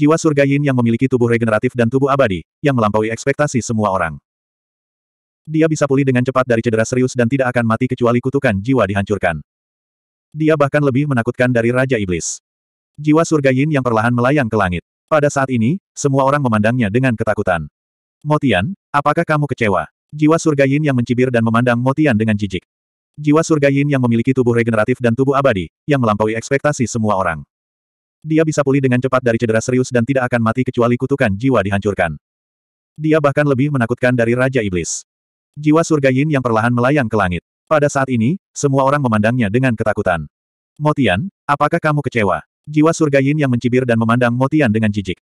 Jiwa surga Yin yang memiliki tubuh regeneratif dan tubuh abadi, yang melampaui ekspektasi semua orang. Dia bisa pulih dengan cepat dari cedera serius dan tidak akan mati kecuali kutukan jiwa dihancurkan. Dia bahkan lebih menakutkan dari Raja Iblis. Jiwa surga Yin yang perlahan melayang ke langit. Pada saat ini, semua orang memandangnya dengan ketakutan. Motian, apakah kamu kecewa? Jiwa surga Yin yang mencibir dan memandang Motian dengan jijik. Jiwa surga Yin yang memiliki tubuh regeneratif dan tubuh abadi, yang melampaui ekspektasi semua orang. Dia bisa pulih dengan cepat dari cedera serius dan tidak akan mati kecuali kutukan jiwa dihancurkan. Dia bahkan lebih menakutkan dari Raja Iblis. Jiwa surga Yin yang perlahan melayang ke langit. Pada saat ini, semua orang memandangnya dengan ketakutan. Motian, apakah kamu kecewa? Jiwa surga Yin yang mencibir dan memandang Motian dengan jijik.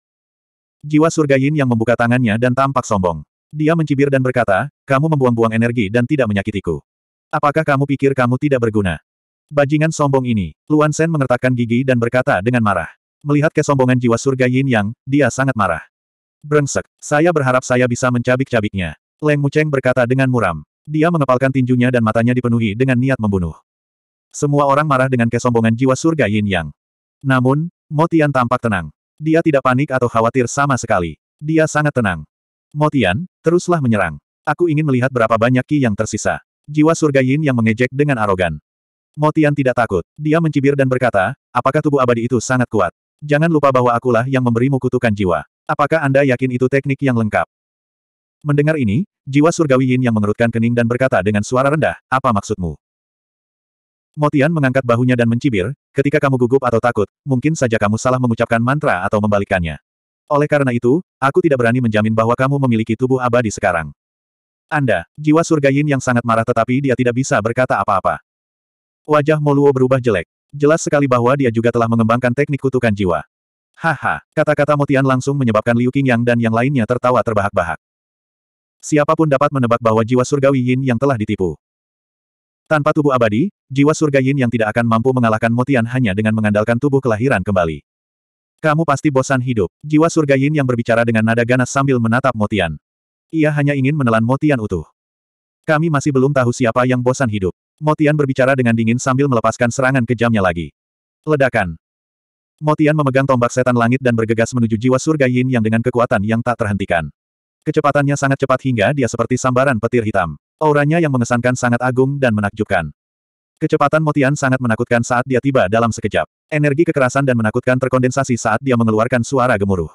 Jiwa surga Yin yang membuka tangannya dan tampak sombong. Dia mencibir dan berkata, kamu membuang-buang energi dan tidak menyakitiku. Apakah kamu pikir kamu tidak berguna? Bajingan sombong ini, Luan Sen mengertakkan gigi dan berkata dengan marah. Melihat kesombongan jiwa surga Yin Yang, dia sangat marah. Brengsek, saya berharap saya bisa mencabik-cabiknya. Leng Mucheng berkata dengan muram. Dia mengepalkan tinjunya dan matanya dipenuhi dengan niat membunuh. Semua orang marah dengan kesombongan jiwa surga Yin Yang. Namun, Motian tampak tenang. Dia tidak panik atau khawatir sama sekali. Dia sangat tenang. Motian, teruslah menyerang. Aku ingin melihat berapa banyak ki yang tersisa. Jiwa surga Yin yang mengejek dengan arogan. Motian tidak takut. Dia mencibir dan berkata, apakah tubuh abadi itu sangat kuat? Jangan lupa bahwa akulah yang memberimu kutukan jiwa. Apakah Anda yakin itu teknik yang lengkap? Mendengar ini, jiwa surgawi Yin yang mengerutkan kening dan berkata dengan suara rendah, apa maksudmu? Motian mengangkat bahunya dan mencibir, ketika kamu gugup atau takut, mungkin saja kamu salah mengucapkan mantra atau membalikkannya. Oleh karena itu, aku tidak berani menjamin bahwa kamu memiliki tubuh abadi sekarang. Anda, jiwa surga Yin yang sangat marah tetapi dia tidak bisa berkata apa-apa. Wajah Moluo berubah jelek. Jelas sekali bahwa dia juga telah mengembangkan teknik kutukan jiwa. Haha, kata-kata Motian langsung menyebabkan Liu Qingyang dan yang lainnya tertawa terbahak-bahak. Siapapun dapat menebak bahwa jiwa surgawi Yin yang telah ditipu. Tanpa tubuh abadi, jiwa surga Yin yang tidak akan mampu mengalahkan Motian hanya dengan mengandalkan tubuh kelahiran kembali. Kamu pasti bosan hidup. Jiwa surga Yin yang berbicara dengan nada ganas sambil menatap Motian. Ia hanya ingin menelan Motian utuh. Kami masih belum tahu siapa yang bosan hidup. Motian berbicara dengan dingin sambil melepaskan serangan kejamnya lagi. Ledakan. Motian memegang tombak setan langit dan bergegas menuju jiwa surga Yin yang dengan kekuatan yang tak terhentikan. Kecepatannya sangat cepat hingga dia seperti sambaran petir hitam. Auranya yang mengesankan sangat agung dan menakjubkan. Kecepatan Motian sangat menakutkan saat dia tiba dalam sekejap. Energi kekerasan dan menakutkan terkondensasi saat dia mengeluarkan suara gemuruh.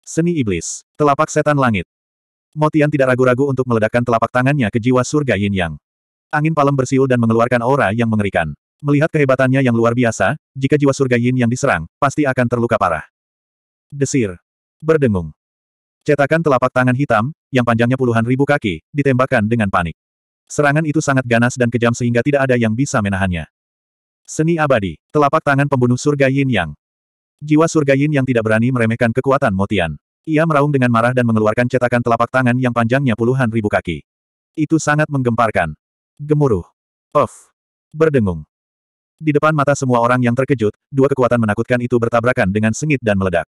Seni Iblis. Telapak Setan Langit. Motian tidak ragu-ragu untuk meledakkan telapak tangannya ke jiwa surga Yin Yang. Angin palem bersiul dan mengeluarkan aura yang mengerikan. Melihat kehebatannya yang luar biasa, jika jiwa surga Yin yang diserang, pasti akan terluka parah. Desir. Berdengung. Cetakan telapak tangan hitam, yang panjangnya puluhan ribu kaki, ditembakkan dengan panik. Serangan itu sangat ganas dan kejam sehingga tidak ada yang bisa menahannya. Seni abadi, telapak tangan pembunuh surga Yin Yang. Jiwa surga Yin Yang tidak berani meremehkan kekuatan Motian. Ia meraung dengan marah dan mengeluarkan cetakan telapak tangan yang panjangnya puluhan ribu kaki. Itu sangat menggemparkan. Gemuruh. Off. Berdengung. Di depan mata semua orang yang terkejut, dua kekuatan menakutkan itu bertabrakan dengan sengit dan meledak.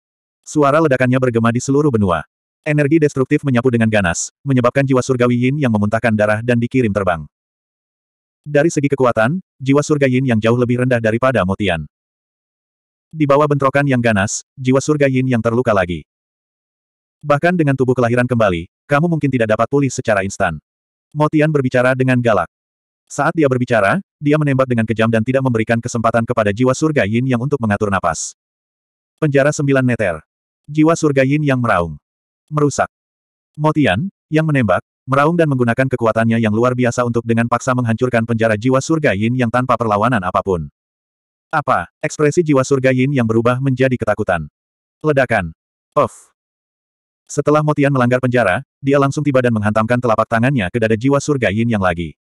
Suara ledakannya bergema di seluruh benua. Energi destruktif menyapu dengan ganas, menyebabkan jiwa surgawi Yin yang memuntahkan darah dan dikirim terbang. Dari segi kekuatan, jiwa surga Yin yang jauh lebih rendah daripada Motian. Di bawah bentrokan yang ganas, jiwa surga Yin yang terluka lagi. Bahkan dengan tubuh kelahiran kembali, kamu mungkin tidak dapat pulih secara instan. Motian berbicara dengan galak. Saat dia berbicara, dia menembak dengan kejam dan tidak memberikan kesempatan kepada jiwa surga Yin yang untuk mengatur napas. Penjara sembilan neter. Jiwa surga Yin yang meraung. Merusak. Motian, yang menembak, meraung dan menggunakan kekuatannya yang luar biasa untuk dengan paksa menghancurkan penjara jiwa surga Yin yang tanpa perlawanan apapun. Apa? Ekspresi jiwa surga Yin yang berubah menjadi ketakutan. Ledakan. Of. Setelah Motian melanggar penjara, dia langsung tiba dan menghantamkan telapak tangannya ke dada jiwa surga Yin yang lagi.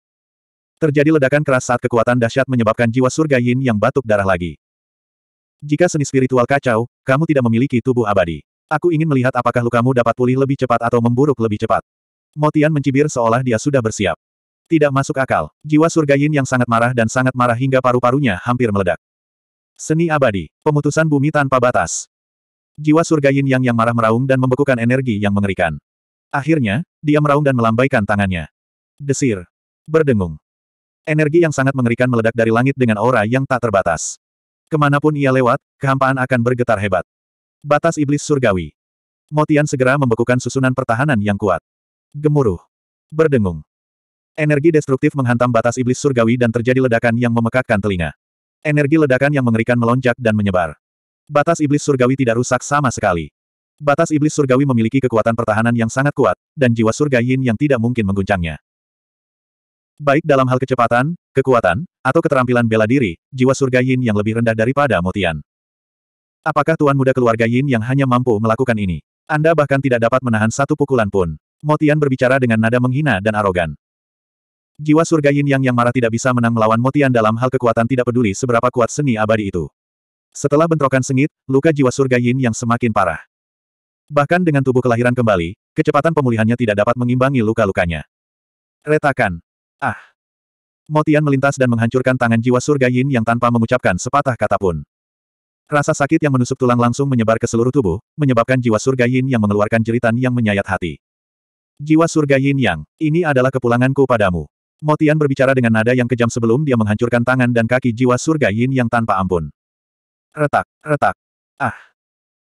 Terjadi ledakan keras saat kekuatan dahsyat menyebabkan jiwa surga Yin yang batuk darah lagi. Jika seni spiritual kacau, kamu tidak memiliki tubuh abadi. Aku ingin melihat apakah lukamu dapat pulih lebih cepat atau memburuk lebih cepat. Motian mencibir seolah dia sudah bersiap. Tidak masuk akal. Jiwa surga Yin yang sangat marah dan sangat marah hingga paru-parunya hampir meledak. Seni abadi. Pemutusan bumi tanpa batas. Jiwa surga Yin Yang yang marah meraung dan membekukan energi yang mengerikan. Akhirnya, dia meraung dan melambaikan tangannya. Desir. Berdengung. Energi yang sangat mengerikan meledak dari langit dengan aura yang tak terbatas. Kemanapun ia lewat, kehampaan akan bergetar hebat. Batas iblis surgawi. Motian segera membekukan susunan pertahanan yang kuat. Gemuruh. Berdengung. Energi destruktif menghantam batas iblis surgawi dan terjadi ledakan yang memekakkan telinga. Energi ledakan yang mengerikan melonjak dan menyebar. Batas iblis surgawi tidak rusak sama sekali. Batas iblis surgawi memiliki kekuatan pertahanan yang sangat kuat, dan jiwa surga yin yang tidak mungkin mengguncangnya. Baik dalam hal kecepatan, kekuatan, atau keterampilan bela diri, jiwa surga yin yang lebih rendah daripada Motian. Apakah tuan muda keluarga yin yang hanya mampu melakukan ini? Anda bahkan tidak dapat menahan satu pukulan pun. Motian berbicara dengan nada menghina dan arogan. Jiwa surga yin yang yang marah tidak bisa menang melawan Motian dalam hal kekuatan tidak peduli seberapa kuat seni abadi itu. Setelah bentrokan sengit, luka jiwa surga Yin yang semakin parah. Bahkan dengan tubuh kelahiran kembali, kecepatan pemulihannya tidak dapat mengimbangi luka-lukanya. Retakan. Ah. Motian melintas dan menghancurkan tangan jiwa surga Yin yang tanpa mengucapkan sepatah kata pun. Rasa sakit yang menusuk tulang langsung menyebar ke seluruh tubuh, menyebabkan jiwa surga Yin yang mengeluarkan jeritan yang menyayat hati. Jiwa surga Yin yang, ini adalah kepulanganku padamu. Motian berbicara dengan nada yang kejam sebelum dia menghancurkan tangan dan kaki jiwa surga Yin yang tanpa ampun. Retak, retak. Ah.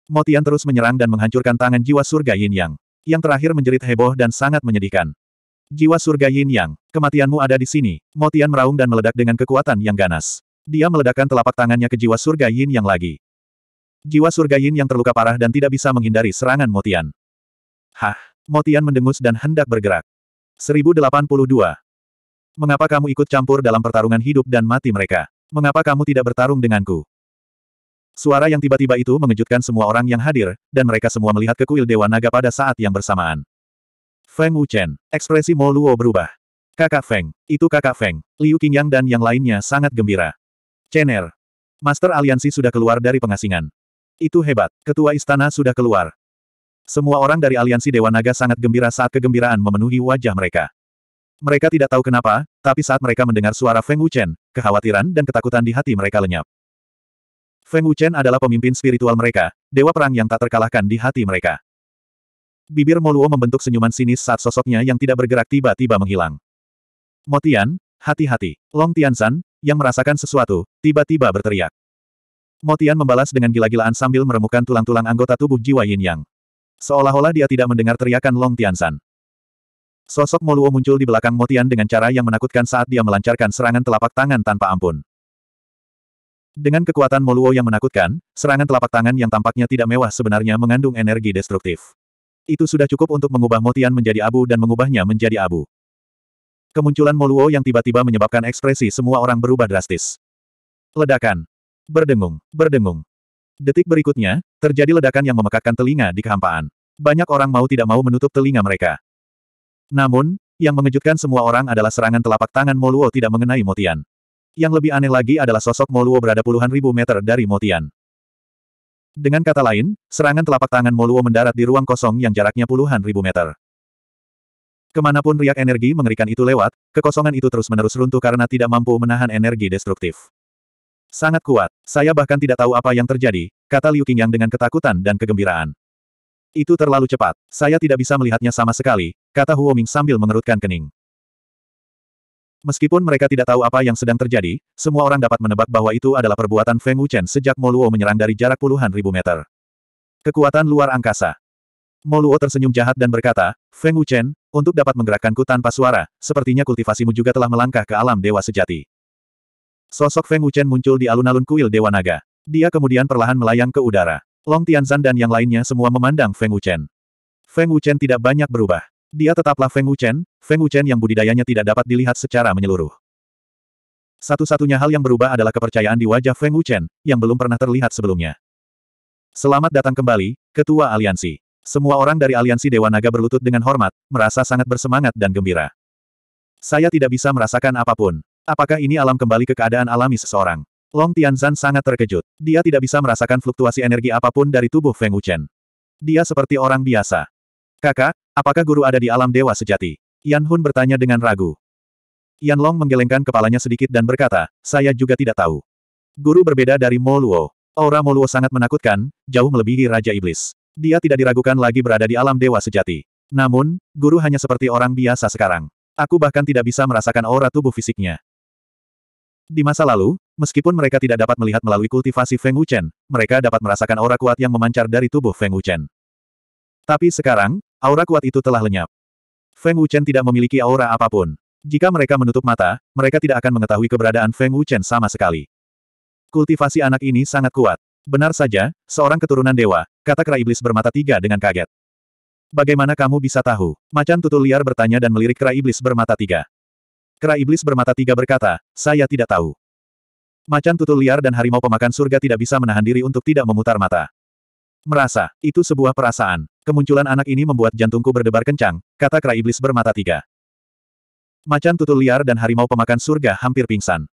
Motian terus menyerang dan menghancurkan tangan jiwa surga Yin Yang. Yang terakhir menjerit heboh dan sangat menyedihkan. Jiwa surga Yin Yang, kematianmu ada di sini. Motian meraung dan meledak dengan kekuatan yang ganas. Dia meledakkan telapak tangannya ke jiwa surga Yin Yang lagi. Jiwa surga Yin Yang terluka parah dan tidak bisa menghindari serangan Motian. Hah, Motian mendengus dan hendak bergerak. 1082. Mengapa kamu ikut campur dalam pertarungan hidup dan mati mereka? Mengapa kamu tidak bertarung denganku? Suara yang tiba-tiba itu mengejutkan semua orang yang hadir, dan mereka semua melihat ke kuil Dewa Naga pada saat yang bersamaan. Feng Wuchen, ekspresi Mo Luo berubah. Kakak Feng, itu kakak Feng, Liu Qingyang dan yang lainnya sangat gembira. Er, Master Aliansi sudah keluar dari pengasingan. Itu hebat, ketua istana sudah keluar. Semua orang dari Aliansi Dewa Naga sangat gembira saat kegembiraan memenuhi wajah mereka. Mereka tidak tahu kenapa, tapi saat mereka mendengar suara Feng Wuchen, kekhawatiran dan ketakutan di hati mereka lenyap. Feng Wuchen adalah pemimpin spiritual mereka, dewa perang yang tak terkalahkan di hati mereka. Bibir Moluo membentuk senyuman sinis saat sosoknya yang tidak bergerak tiba-tiba menghilang. Motian, hati-hati. Long Tianzan, yang merasakan sesuatu, tiba-tiba berteriak. Motian membalas dengan gila-gilaan sambil meremukkan tulang-tulang anggota tubuh jiwa Yin Yang. Seolah-olah dia tidak mendengar teriakan Long Tianzan. Sosok Moluo muncul di belakang Motian dengan cara yang menakutkan saat dia melancarkan serangan telapak tangan tanpa ampun. Dengan kekuatan Moluo yang menakutkan, serangan telapak tangan yang tampaknya tidak mewah sebenarnya mengandung energi destruktif. Itu sudah cukup untuk mengubah Motian menjadi abu dan mengubahnya menjadi abu. Kemunculan Moluo yang tiba-tiba menyebabkan ekspresi semua orang berubah drastis. Ledakan. Berdengung, berdengung. Detik berikutnya, terjadi ledakan yang memekakkan telinga di kehampaan. Banyak orang mau tidak mau menutup telinga mereka. Namun, yang mengejutkan semua orang adalah serangan telapak tangan Moluo tidak mengenai Motian. Yang lebih aneh lagi adalah sosok Moluo berada puluhan ribu meter dari Motian. Dengan kata lain, serangan telapak tangan Moluo mendarat di ruang kosong yang jaraknya puluhan ribu meter. Kemanapun riak energi mengerikan itu lewat, kekosongan itu terus-menerus runtuh karena tidak mampu menahan energi destruktif. Sangat kuat, saya bahkan tidak tahu apa yang terjadi, kata Liu Qingyang dengan ketakutan dan kegembiraan. Itu terlalu cepat, saya tidak bisa melihatnya sama sekali, kata Huoming sambil mengerutkan kening. Meskipun mereka tidak tahu apa yang sedang terjadi, semua orang dapat menebak bahwa itu adalah perbuatan Feng Wuchen sejak Moluo menyerang dari jarak puluhan ribu meter. Kekuatan luar angkasa. Moluo tersenyum jahat dan berkata, Feng Wuchen, untuk dapat menggerakkanku tanpa suara, sepertinya kultivasimu juga telah melangkah ke alam dewa sejati. Sosok Feng Wuchen muncul di alun-alun kuil Dewa Naga. Dia kemudian perlahan melayang ke udara. Long Tianzan dan yang lainnya semua memandang Feng Wuchen. Feng Wuchen tidak banyak berubah. Dia tetaplah Feng Wuchen, Feng Wuchen yang budidayanya tidak dapat dilihat secara menyeluruh. Satu-satunya hal yang berubah adalah kepercayaan di wajah Feng Wuchen, yang belum pernah terlihat sebelumnya. Selamat datang kembali, Ketua Aliansi. Semua orang dari Aliansi Dewa Naga berlutut dengan hormat, merasa sangat bersemangat dan gembira. Saya tidak bisa merasakan apapun. Apakah ini alam kembali ke keadaan alami seseorang? Long Tianzan sangat terkejut. Dia tidak bisa merasakan fluktuasi energi apapun dari tubuh Feng Wuchen. Dia seperti orang biasa. Kakak, Apakah guru ada di alam dewa sejati? Yan Hun bertanya dengan ragu. Yan Long menggelengkan kepalanya sedikit dan berkata, saya juga tidak tahu. Guru berbeda dari Mo Luo. Aura Mo Luo sangat menakutkan, jauh melebihi Raja Iblis. Dia tidak diragukan lagi berada di alam dewa sejati. Namun, guru hanya seperti orang biasa sekarang. Aku bahkan tidak bisa merasakan aura tubuh fisiknya. Di masa lalu, meskipun mereka tidak dapat melihat melalui kultivasi Feng Wuchen, mereka dapat merasakan aura kuat yang memancar dari tubuh Feng Wuchen. Tapi sekarang, Aura kuat itu telah lenyap. Feng Wuchen tidak memiliki aura apapun. Jika mereka menutup mata, mereka tidak akan mengetahui keberadaan Feng Wuchen sama sekali. Kultivasi anak ini sangat kuat. Benar saja, seorang keturunan dewa, kata kera iblis bermata tiga dengan kaget. Bagaimana kamu bisa tahu? Macan tutul liar bertanya dan melirik kera iblis bermata tiga. Kera iblis bermata tiga berkata, saya tidak tahu. Macan tutul liar dan harimau pemakan surga tidak bisa menahan diri untuk tidak memutar mata. Merasa, itu sebuah perasaan. Kemunculan anak ini membuat jantungku berdebar kencang, kata kera iblis bermata tiga. Macan tutul liar dan harimau pemakan surga hampir pingsan.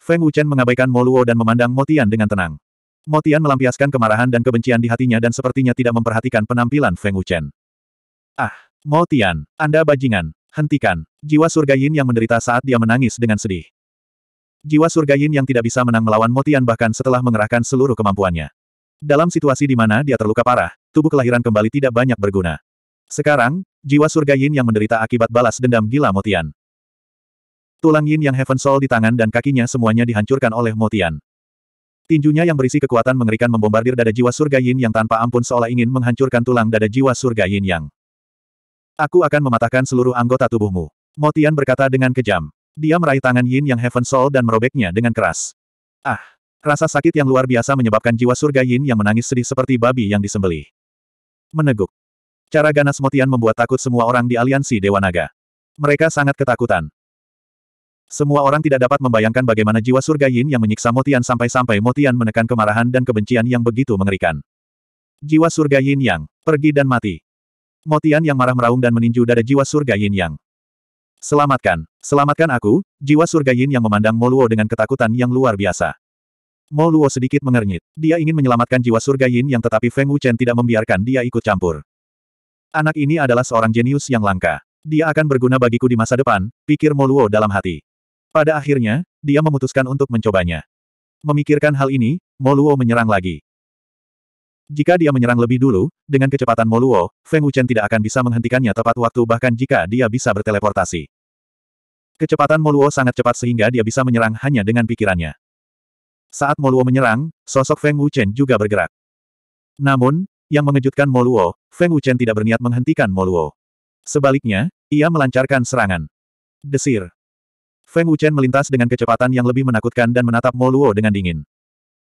Feng Wuchen mengabaikan Moluo dan memandang Motian dengan tenang. Motian melampiaskan kemarahan dan kebencian di hatinya dan sepertinya tidak memperhatikan penampilan Feng Wuchen. Ah, Motian, Anda bajingan, hentikan, jiwa surga Yin yang menderita saat dia menangis dengan sedih. Jiwa surga Yin yang tidak bisa menang melawan Motian bahkan setelah mengerahkan seluruh kemampuannya. Dalam situasi di mana dia terluka parah, tubuh kelahiran kembali tidak banyak berguna. Sekarang, jiwa surga Yin yang menderita akibat balas dendam gila Motian. Tulang Yin yang Heaven Soul di tangan dan kakinya semuanya dihancurkan oleh Motian. Tinjunya yang berisi kekuatan mengerikan membombardir dada jiwa surga Yin yang tanpa ampun seolah ingin menghancurkan tulang dada jiwa surga Yin yang. Aku akan mematahkan seluruh anggota tubuhmu. Motian berkata dengan kejam. Dia meraih tangan Yin yang Heaven Soul dan merobeknya dengan keras. Ah! Rasa sakit yang luar biasa menyebabkan jiwa surga Yin yang menangis sedih seperti babi yang disembelih. Meneguk. Cara ganas Motian membuat takut semua orang di aliansi Dewa Naga. Mereka sangat ketakutan. Semua orang tidak dapat membayangkan bagaimana jiwa surga Yin yang menyiksa Motian sampai-sampai Motian menekan kemarahan dan kebencian yang begitu mengerikan. Jiwa surga Yin yang, pergi dan mati. Motian yang marah meraung dan meninju dada jiwa surga Yin yang. Selamatkan, selamatkan aku, jiwa surga Yin yang memandang Moluo dengan ketakutan yang luar biasa. Mo Luo sedikit mengernyit. Dia ingin menyelamatkan jiwa surga Yin yang tetapi Feng Wuchen tidak membiarkan dia ikut campur. Anak ini adalah seorang jenius yang langka. Dia akan berguna bagiku di masa depan, pikir Mo Luo dalam hati. Pada akhirnya, dia memutuskan untuk mencobanya. Memikirkan hal ini, Mo Luo menyerang lagi. Jika dia menyerang lebih dulu, dengan kecepatan Mo Luo, Feng Wuchen tidak akan bisa menghentikannya tepat waktu bahkan jika dia bisa berteleportasi. Kecepatan Mo sangat cepat sehingga dia bisa menyerang hanya dengan pikirannya. Saat Moluo menyerang, sosok Feng Wuchen juga bergerak. Namun, yang mengejutkan Moluo, Feng Wuchen tidak berniat menghentikan Moluo. Sebaliknya, ia melancarkan serangan. Desir. Feng Wuchen melintas dengan kecepatan yang lebih menakutkan dan menatap Moluo dengan dingin.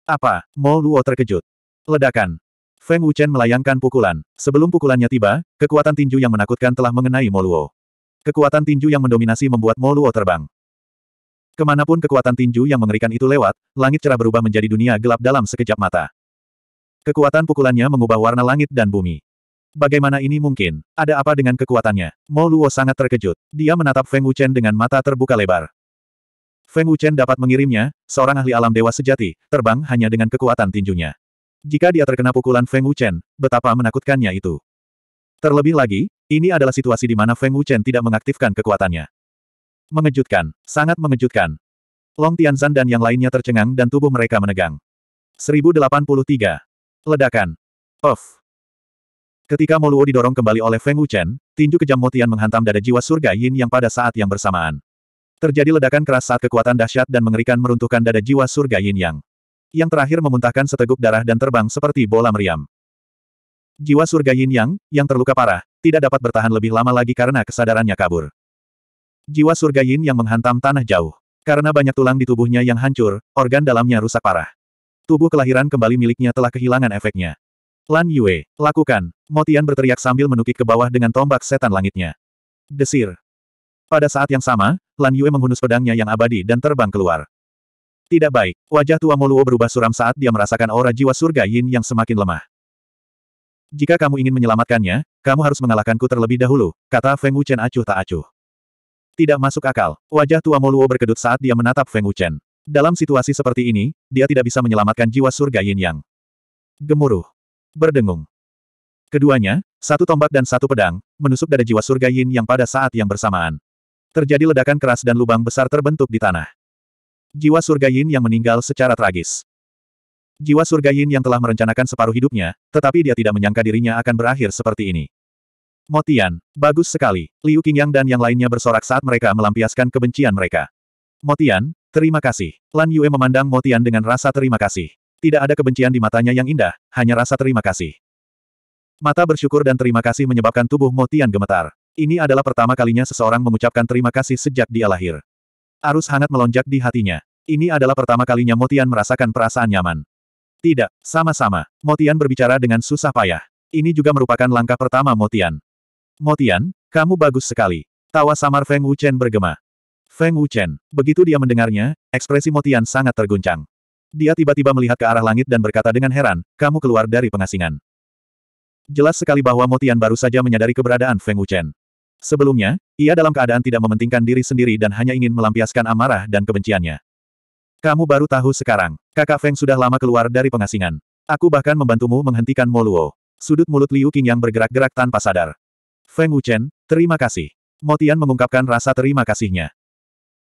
Apa? Moluo terkejut. Ledakan. Feng Wuchen melayangkan pukulan. Sebelum pukulannya tiba, kekuatan tinju yang menakutkan telah mengenai Moluo. Kekuatan tinju yang mendominasi membuat Moluo terbang. Kemanapun kekuatan tinju yang mengerikan itu lewat, langit cerah berubah menjadi dunia gelap dalam sekejap mata. Kekuatan pukulannya mengubah warna langit dan bumi. Bagaimana ini mungkin? Ada apa dengan kekuatannya? Mo Luo sangat terkejut. Dia menatap Feng Wuchen dengan mata terbuka lebar. Feng Wuchen dapat mengirimnya, seorang ahli alam dewa sejati, terbang hanya dengan kekuatan tinjunya. Jika dia terkena pukulan Feng Wuchen, betapa menakutkannya itu. Terlebih lagi, ini adalah situasi di mana Feng Wuchen tidak mengaktifkan kekuatannya. Mengejutkan, sangat mengejutkan. Long Tianzan dan yang lainnya tercengang dan tubuh mereka menegang. 1083. Ledakan. Of. Ketika Moluo didorong kembali oleh Feng Wuchen, tinju kejam Motian menghantam dada jiwa surga Yin yang pada saat yang bersamaan. Terjadi ledakan keras saat kekuatan dahsyat dan mengerikan meruntuhkan dada jiwa surga Yin Yang. Yang terakhir memuntahkan seteguk darah dan terbang seperti bola meriam. Jiwa surga Yin Yang, yang terluka parah, tidak dapat bertahan lebih lama lagi karena kesadarannya kabur. Jiwa surga Yin yang menghantam tanah jauh. Karena banyak tulang di tubuhnya yang hancur, organ dalamnya rusak parah. Tubuh kelahiran kembali miliknya telah kehilangan efeknya. Lan Yue, lakukan. Motian berteriak sambil menukik ke bawah dengan tombak setan langitnya. Desir. Pada saat yang sama, Lan Yue menghunus pedangnya yang abadi dan terbang keluar. Tidak baik, wajah tua Moluo berubah suram saat dia merasakan aura jiwa surga Yin yang semakin lemah. Jika kamu ingin menyelamatkannya, kamu harus mengalahkanku terlebih dahulu, kata Feng Wuchen acuh tak acuh. Tidak masuk akal, wajah tua Moluo berkedut saat dia menatap Feng Wuchen. Dalam situasi seperti ini, dia tidak bisa menyelamatkan jiwa surga Yin Yang. Gemuruh. Berdengung. Keduanya, satu tombak dan satu pedang, menusuk dada jiwa surga Yin Yang pada saat yang bersamaan. Terjadi ledakan keras dan lubang besar terbentuk di tanah. Jiwa surga Yin yang meninggal secara tragis. Jiwa surga Yin yang telah merencanakan separuh hidupnya, tetapi dia tidak menyangka dirinya akan berakhir seperti ini. Motian, bagus sekali. Liu Qingyang dan yang lainnya bersorak saat mereka melampiaskan kebencian mereka. Motian, terima kasih. Lan Yue memandang Motian dengan rasa terima kasih. Tidak ada kebencian di matanya yang indah, hanya rasa terima kasih. Mata bersyukur dan terima kasih menyebabkan tubuh Motian gemetar. Ini adalah pertama kalinya seseorang mengucapkan terima kasih sejak dia lahir. Arus hangat melonjak di hatinya. Ini adalah pertama kalinya Motian merasakan perasaan nyaman. Tidak, sama-sama. Motian berbicara dengan susah payah. Ini juga merupakan langkah pertama Motian. Motian, kamu bagus sekali. Tawa samar Feng Wuchen bergema. Feng Wuchen, begitu dia mendengarnya, ekspresi Motian sangat terguncang. Dia tiba-tiba melihat ke arah langit dan berkata dengan heran, kamu keluar dari pengasingan. Jelas sekali bahwa Motian baru saja menyadari keberadaan Feng Wuchen. Sebelumnya, ia dalam keadaan tidak mementingkan diri sendiri dan hanya ingin melampiaskan amarah dan kebenciannya. Kamu baru tahu sekarang, kakak Feng sudah lama keluar dari pengasingan. Aku bahkan membantumu menghentikan Moluo. Sudut mulut Liu Qing yang bergerak-gerak tanpa sadar. Feng Wuchen, terima kasih. Motian mengungkapkan rasa terima kasihnya.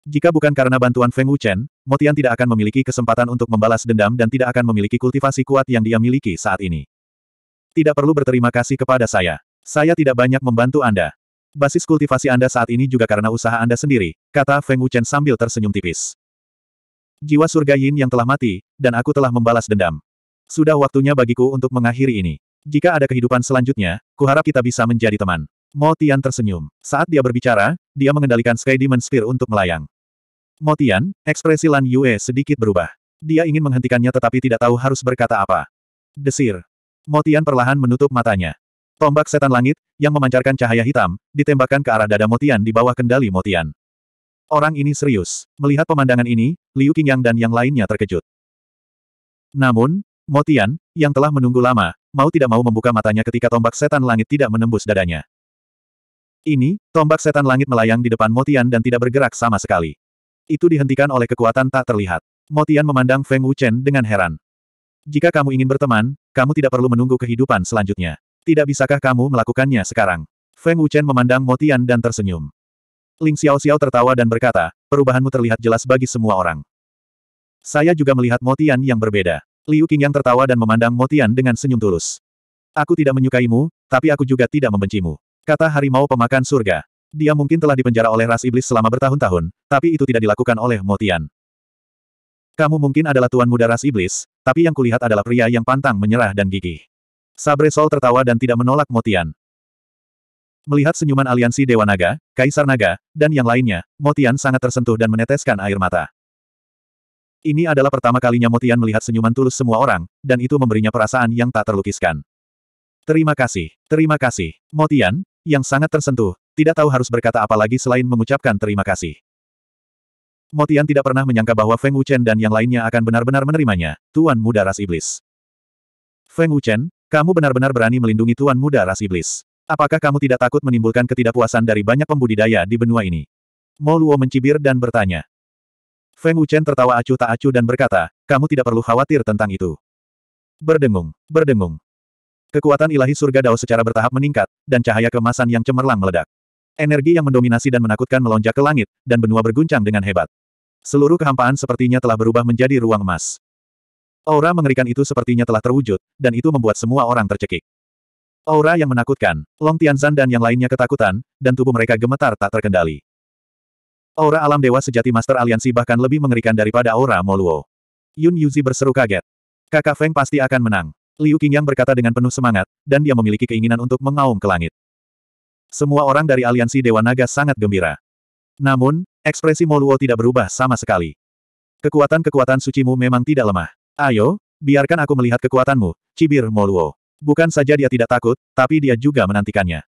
Jika bukan karena bantuan Feng Wuchen, Motian tidak akan memiliki kesempatan untuk membalas dendam dan tidak akan memiliki kultivasi kuat yang dia miliki saat ini. Tidak perlu berterima kasih kepada saya. Saya tidak banyak membantu Anda. Basis kultivasi Anda saat ini juga karena usaha Anda sendiri, kata Feng Wuchen sambil tersenyum tipis. Jiwa surga Yin yang telah mati, dan aku telah membalas dendam. Sudah waktunya bagiku untuk mengakhiri ini. Jika ada kehidupan selanjutnya, kuharap kita bisa menjadi teman. Mo Tian tersenyum. Saat dia berbicara, dia mengendalikan Sky Demon Sphere untuk melayang. Mo Tian, ekspresi Lan Yue sedikit berubah. Dia ingin menghentikannya tetapi tidak tahu harus berkata apa. Desir. Mo Tian perlahan menutup matanya. Tombak setan langit, yang memancarkan cahaya hitam, ditembakkan ke arah dada Mo Tian di bawah kendali Mo Tian. Orang ini serius. Melihat pemandangan ini, Liu Qingyang dan yang lainnya terkejut. Namun, Motian, yang telah menunggu lama, mau tidak mau membuka matanya ketika tombak setan langit tidak menembus dadanya. Ini, tombak setan langit melayang di depan Motian dan tidak bergerak sama sekali. Itu dihentikan oleh kekuatan tak terlihat. Motian memandang Feng Wuchen dengan heran. Jika kamu ingin berteman, kamu tidak perlu menunggu kehidupan selanjutnya. Tidak bisakah kamu melakukannya sekarang? Feng Wuchen memandang Motian dan tersenyum. Ling Xiao Xiao tertawa dan berkata, perubahanmu terlihat jelas bagi semua orang. Saya juga melihat Motian yang berbeda. Liu yang tertawa dan memandang Motian dengan senyum tulus. Aku tidak menyukaimu, tapi aku juga tidak membencimu. Kata harimau pemakan surga. Dia mungkin telah dipenjara oleh ras iblis selama bertahun-tahun, tapi itu tidak dilakukan oleh Motian. Kamu mungkin adalah tuan muda ras iblis, tapi yang kulihat adalah pria yang pantang menyerah dan gigih. Sabre Sol tertawa dan tidak menolak Motian. Melihat senyuman aliansi Dewa Naga, Kaisar Naga, dan yang lainnya, Motian sangat tersentuh dan meneteskan air mata. Ini adalah pertama kalinya Motian melihat senyuman tulus semua orang, dan itu memberinya perasaan yang tak terlukiskan. Terima kasih, terima kasih. Motian, yang sangat tersentuh, tidak tahu harus berkata apa lagi selain mengucapkan terima kasih. Motian tidak pernah menyangka bahwa Feng Wuchen dan yang lainnya akan benar-benar menerimanya, Tuan Muda Ras Iblis. Feng Wuchen, kamu benar-benar berani melindungi Tuan Muda Ras Iblis. Apakah kamu tidak takut menimbulkan ketidakpuasan dari banyak pembudidaya di benua ini? Mo Luo mencibir dan bertanya. Feng Wuchen tertawa acuh tak acuh dan berkata, kamu tidak perlu khawatir tentang itu. Berdengung, berdengung. Kekuatan ilahi surga Dao secara bertahap meningkat, dan cahaya kemasan yang cemerlang meledak. Energi yang mendominasi dan menakutkan melonjak ke langit, dan benua berguncang dengan hebat. Seluruh kehampaan sepertinya telah berubah menjadi ruang emas. Aura mengerikan itu sepertinya telah terwujud, dan itu membuat semua orang tercekik. Aura yang menakutkan, Long Tianzan dan yang lainnya ketakutan, dan tubuh mereka gemetar tak terkendali. Aura alam dewa sejati Master Aliansi bahkan lebih mengerikan daripada aura Moluo. Yun Yuzi berseru kaget. Kakak Feng pasti akan menang. Liu Qingyang berkata dengan penuh semangat, dan dia memiliki keinginan untuk mengaum ke langit. Semua orang dari aliansi Dewa Naga sangat gembira. Namun, ekspresi Moluo tidak berubah sama sekali. Kekuatan-kekuatan sucimu memang tidak lemah. Ayo, biarkan aku melihat kekuatanmu, cibir Moluo. Bukan saja dia tidak takut, tapi dia juga menantikannya.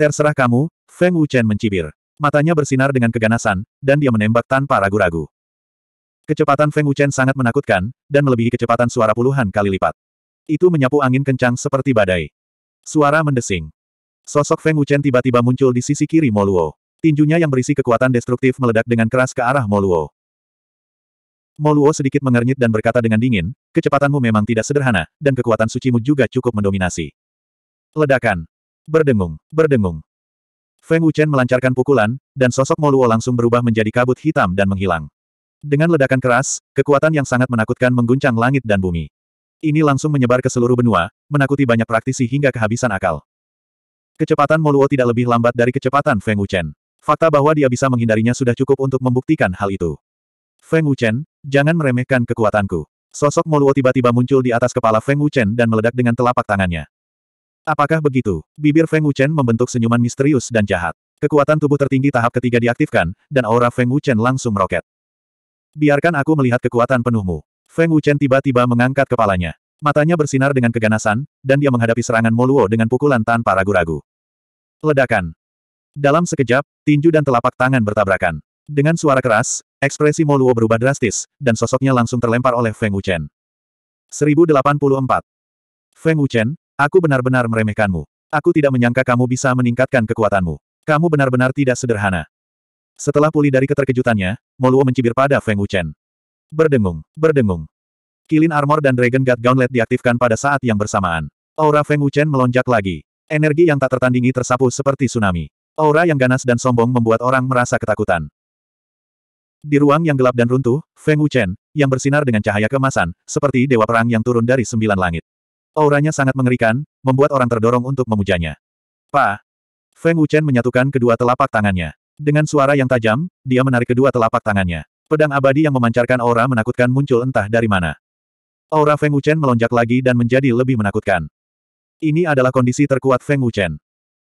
Terserah kamu, Feng Wuchen mencibir. Matanya bersinar dengan keganasan, dan dia menembak tanpa ragu-ragu. Kecepatan Feng Wuchen sangat menakutkan, dan melebihi kecepatan suara puluhan kali lipat. Itu menyapu angin kencang seperti badai. Suara mendesing. Sosok Feng Wuchen tiba-tiba muncul di sisi kiri Moluo. Tinjunya yang berisi kekuatan destruktif meledak dengan keras ke arah Moluo. Moluo sedikit mengernyit dan berkata dengan dingin, kecepatanmu memang tidak sederhana, dan kekuatan sucimu juga cukup mendominasi. Ledakan. Berdengung, berdengung. Feng Wuchen melancarkan pukulan, dan sosok Moluo langsung berubah menjadi kabut hitam dan menghilang. Dengan ledakan keras, kekuatan yang sangat menakutkan mengguncang langit dan bumi. Ini langsung menyebar ke seluruh benua, menakuti banyak praktisi hingga kehabisan akal. Kecepatan Moluo tidak lebih lambat dari kecepatan Feng Wuchen. Fakta bahwa dia bisa menghindarinya sudah cukup untuk membuktikan hal itu. Feng Wuchen, jangan meremehkan kekuatanku. Sosok Moluo tiba-tiba muncul di atas kepala Feng Wuchen dan meledak dengan telapak tangannya. Apakah begitu? Bibir Feng Wuchen membentuk senyuman misterius dan jahat. Kekuatan tubuh tertinggi tahap ketiga diaktifkan, dan aura Feng Wuchen langsung meroket. Biarkan aku melihat kekuatan penuhmu. Feng Wuchen tiba-tiba mengangkat kepalanya. Matanya bersinar dengan keganasan, dan dia menghadapi serangan Moluo dengan pukulan tanpa ragu-ragu. Ledakan. Dalam sekejap, tinju dan telapak tangan bertabrakan. Dengan suara keras, ekspresi Moluo berubah drastis, dan sosoknya langsung terlempar oleh Feng Wuchen. 1084. Feng Wuchen, Aku benar-benar meremehkanmu. Aku tidak menyangka kamu bisa meningkatkan kekuatanmu. Kamu benar-benar tidak sederhana. Setelah pulih dari keterkejutannya, Moluo mencibir pada Feng Wuchen. Berdengung, berdengung. Kilin Armor dan Dragon God Gauntlet diaktifkan pada saat yang bersamaan. Aura Feng Wuchen melonjak lagi. Energi yang tak tertandingi tersapu seperti tsunami. Aura yang ganas dan sombong membuat orang merasa ketakutan. Di ruang yang gelap dan runtuh, Feng Wuchen, yang bersinar dengan cahaya kemasan, seperti dewa perang yang turun dari sembilan langit. Auranya sangat mengerikan, membuat orang terdorong untuk memujanya. Pa! Feng Wuchen menyatukan kedua telapak tangannya. Dengan suara yang tajam, dia menarik kedua telapak tangannya. Pedang abadi yang memancarkan aura menakutkan muncul entah dari mana. Aura Feng Wuchen melonjak lagi dan menjadi lebih menakutkan. Ini adalah kondisi terkuat Feng Wuchen.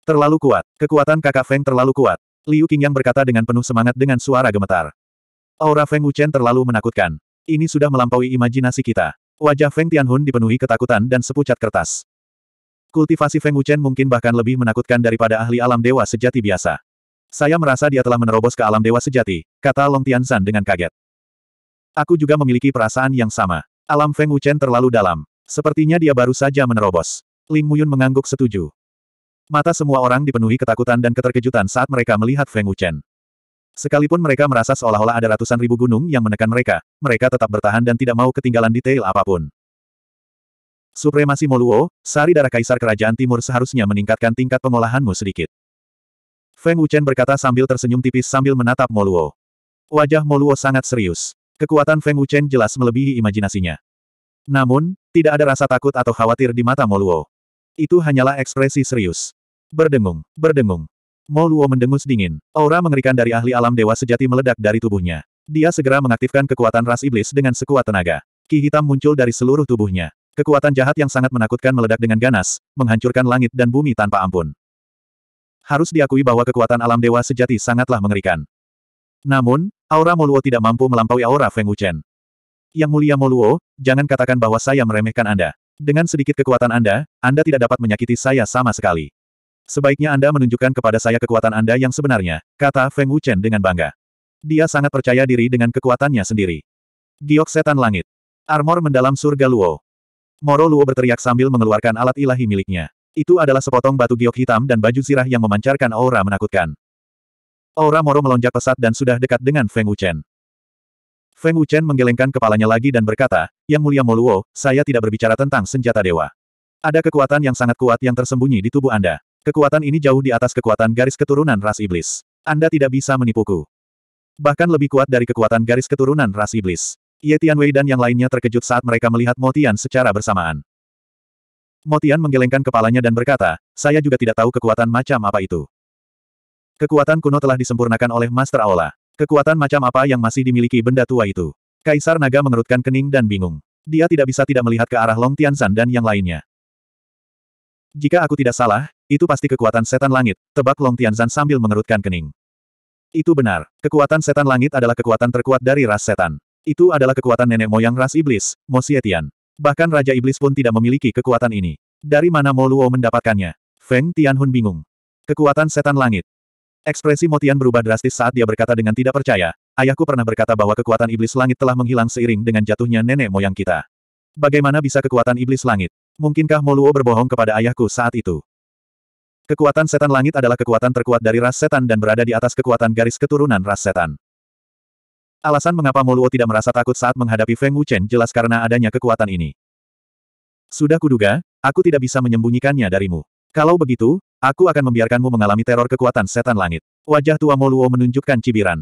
Terlalu kuat. Kekuatan kakak Feng terlalu kuat. Liu Qingyang berkata dengan penuh semangat dengan suara gemetar. Aura Feng Wuchen terlalu menakutkan. Ini sudah melampaui imajinasi kita. Wajah Feng Tianhun dipenuhi ketakutan dan sepucat kertas. Kultivasi Feng Wuchen mungkin bahkan lebih menakutkan daripada ahli alam dewa sejati biasa. Saya merasa dia telah menerobos ke alam dewa sejati, kata Long Tianzan dengan kaget. Aku juga memiliki perasaan yang sama. Alam Feng Wuchen terlalu dalam. Sepertinya dia baru saja menerobos. Ling Muyun mengangguk setuju. Mata semua orang dipenuhi ketakutan dan keterkejutan saat mereka melihat Feng Wuchen. Sekalipun mereka merasa seolah-olah ada ratusan ribu gunung yang menekan mereka, mereka tetap bertahan dan tidak mau ketinggalan detail apapun. Supremasi Moluo, sari darah kaisar kerajaan timur seharusnya meningkatkan tingkat pengolahanmu sedikit. Feng Wuchen berkata sambil tersenyum tipis sambil menatap Moluo. Wajah Moluo sangat serius. Kekuatan Feng Wuchen jelas melebihi imajinasinya. Namun, tidak ada rasa takut atau khawatir di mata Moluo. Itu hanyalah ekspresi serius. Berdengung, berdengung. Mo mendengus dingin. Aura mengerikan dari ahli alam dewa sejati meledak dari tubuhnya. Dia segera mengaktifkan kekuatan ras iblis dengan sekuat tenaga. Ki hitam muncul dari seluruh tubuhnya. Kekuatan jahat yang sangat menakutkan meledak dengan ganas, menghancurkan langit dan bumi tanpa ampun. Harus diakui bahwa kekuatan alam dewa sejati sangatlah mengerikan. Namun, aura Moluo tidak mampu melampaui aura Feng Wuchen. Yang mulia Moluo, jangan katakan bahwa saya meremehkan Anda. Dengan sedikit kekuatan Anda, Anda tidak dapat menyakiti saya sama sekali. Sebaiknya Anda menunjukkan kepada saya kekuatan Anda yang sebenarnya, kata Feng Wuchen dengan bangga. Dia sangat percaya diri dengan kekuatannya sendiri. Giok Setan Langit. Armor mendalam surga Luo. Moro Luo berteriak sambil mengeluarkan alat ilahi miliknya. Itu adalah sepotong batu giok hitam dan baju zirah yang memancarkan aura menakutkan. Aura Moro melonjak pesat dan sudah dekat dengan Feng Wuchen. Feng Wuchen menggelengkan kepalanya lagi dan berkata, Yang mulia Moluo, saya tidak berbicara tentang senjata dewa. Ada kekuatan yang sangat kuat yang tersembunyi di tubuh Anda. Kekuatan ini jauh di atas kekuatan garis keturunan ras iblis. Anda tidak bisa menipuku. Bahkan lebih kuat dari kekuatan garis keturunan ras iblis. Ye Tianwei dan yang lainnya terkejut saat mereka melihat Motian secara bersamaan. Motian menggelengkan kepalanya dan berkata, saya juga tidak tahu kekuatan macam apa itu. Kekuatan kuno telah disempurnakan oleh Master Aula. Kekuatan macam apa yang masih dimiliki benda tua itu? Kaisar Naga mengerutkan kening dan bingung. Dia tidak bisa tidak melihat ke arah Long Tianzan dan yang lainnya. Jika aku tidak salah, itu pasti kekuatan setan langit, tebak Long Tianzan sambil mengerutkan kening. Itu benar, kekuatan setan langit adalah kekuatan terkuat dari ras setan. Itu adalah kekuatan nenek moyang ras iblis, Mo Mosietian. Bahkan Raja Iblis pun tidak memiliki kekuatan ini. Dari mana Mo Luo mendapatkannya? Feng Tianhun bingung. Kekuatan setan langit. Ekspresi Mo Tian berubah drastis saat dia berkata dengan tidak percaya, ayahku pernah berkata bahwa kekuatan iblis langit telah menghilang seiring dengan jatuhnya nenek moyang kita. Bagaimana bisa kekuatan iblis langit? Mungkinkah Moluo berbohong kepada ayahku saat itu? Kekuatan setan langit adalah kekuatan terkuat dari ras setan dan berada di atas kekuatan garis keturunan ras setan. Alasan mengapa Moluo tidak merasa takut saat menghadapi Feng Wuchen jelas karena adanya kekuatan ini. Sudah kuduga, aku tidak bisa menyembunyikannya darimu. Kalau begitu, aku akan membiarkanmu mengalami teror kekuatan setan langit. Wajah tua Moluo menunjukkan cibiran.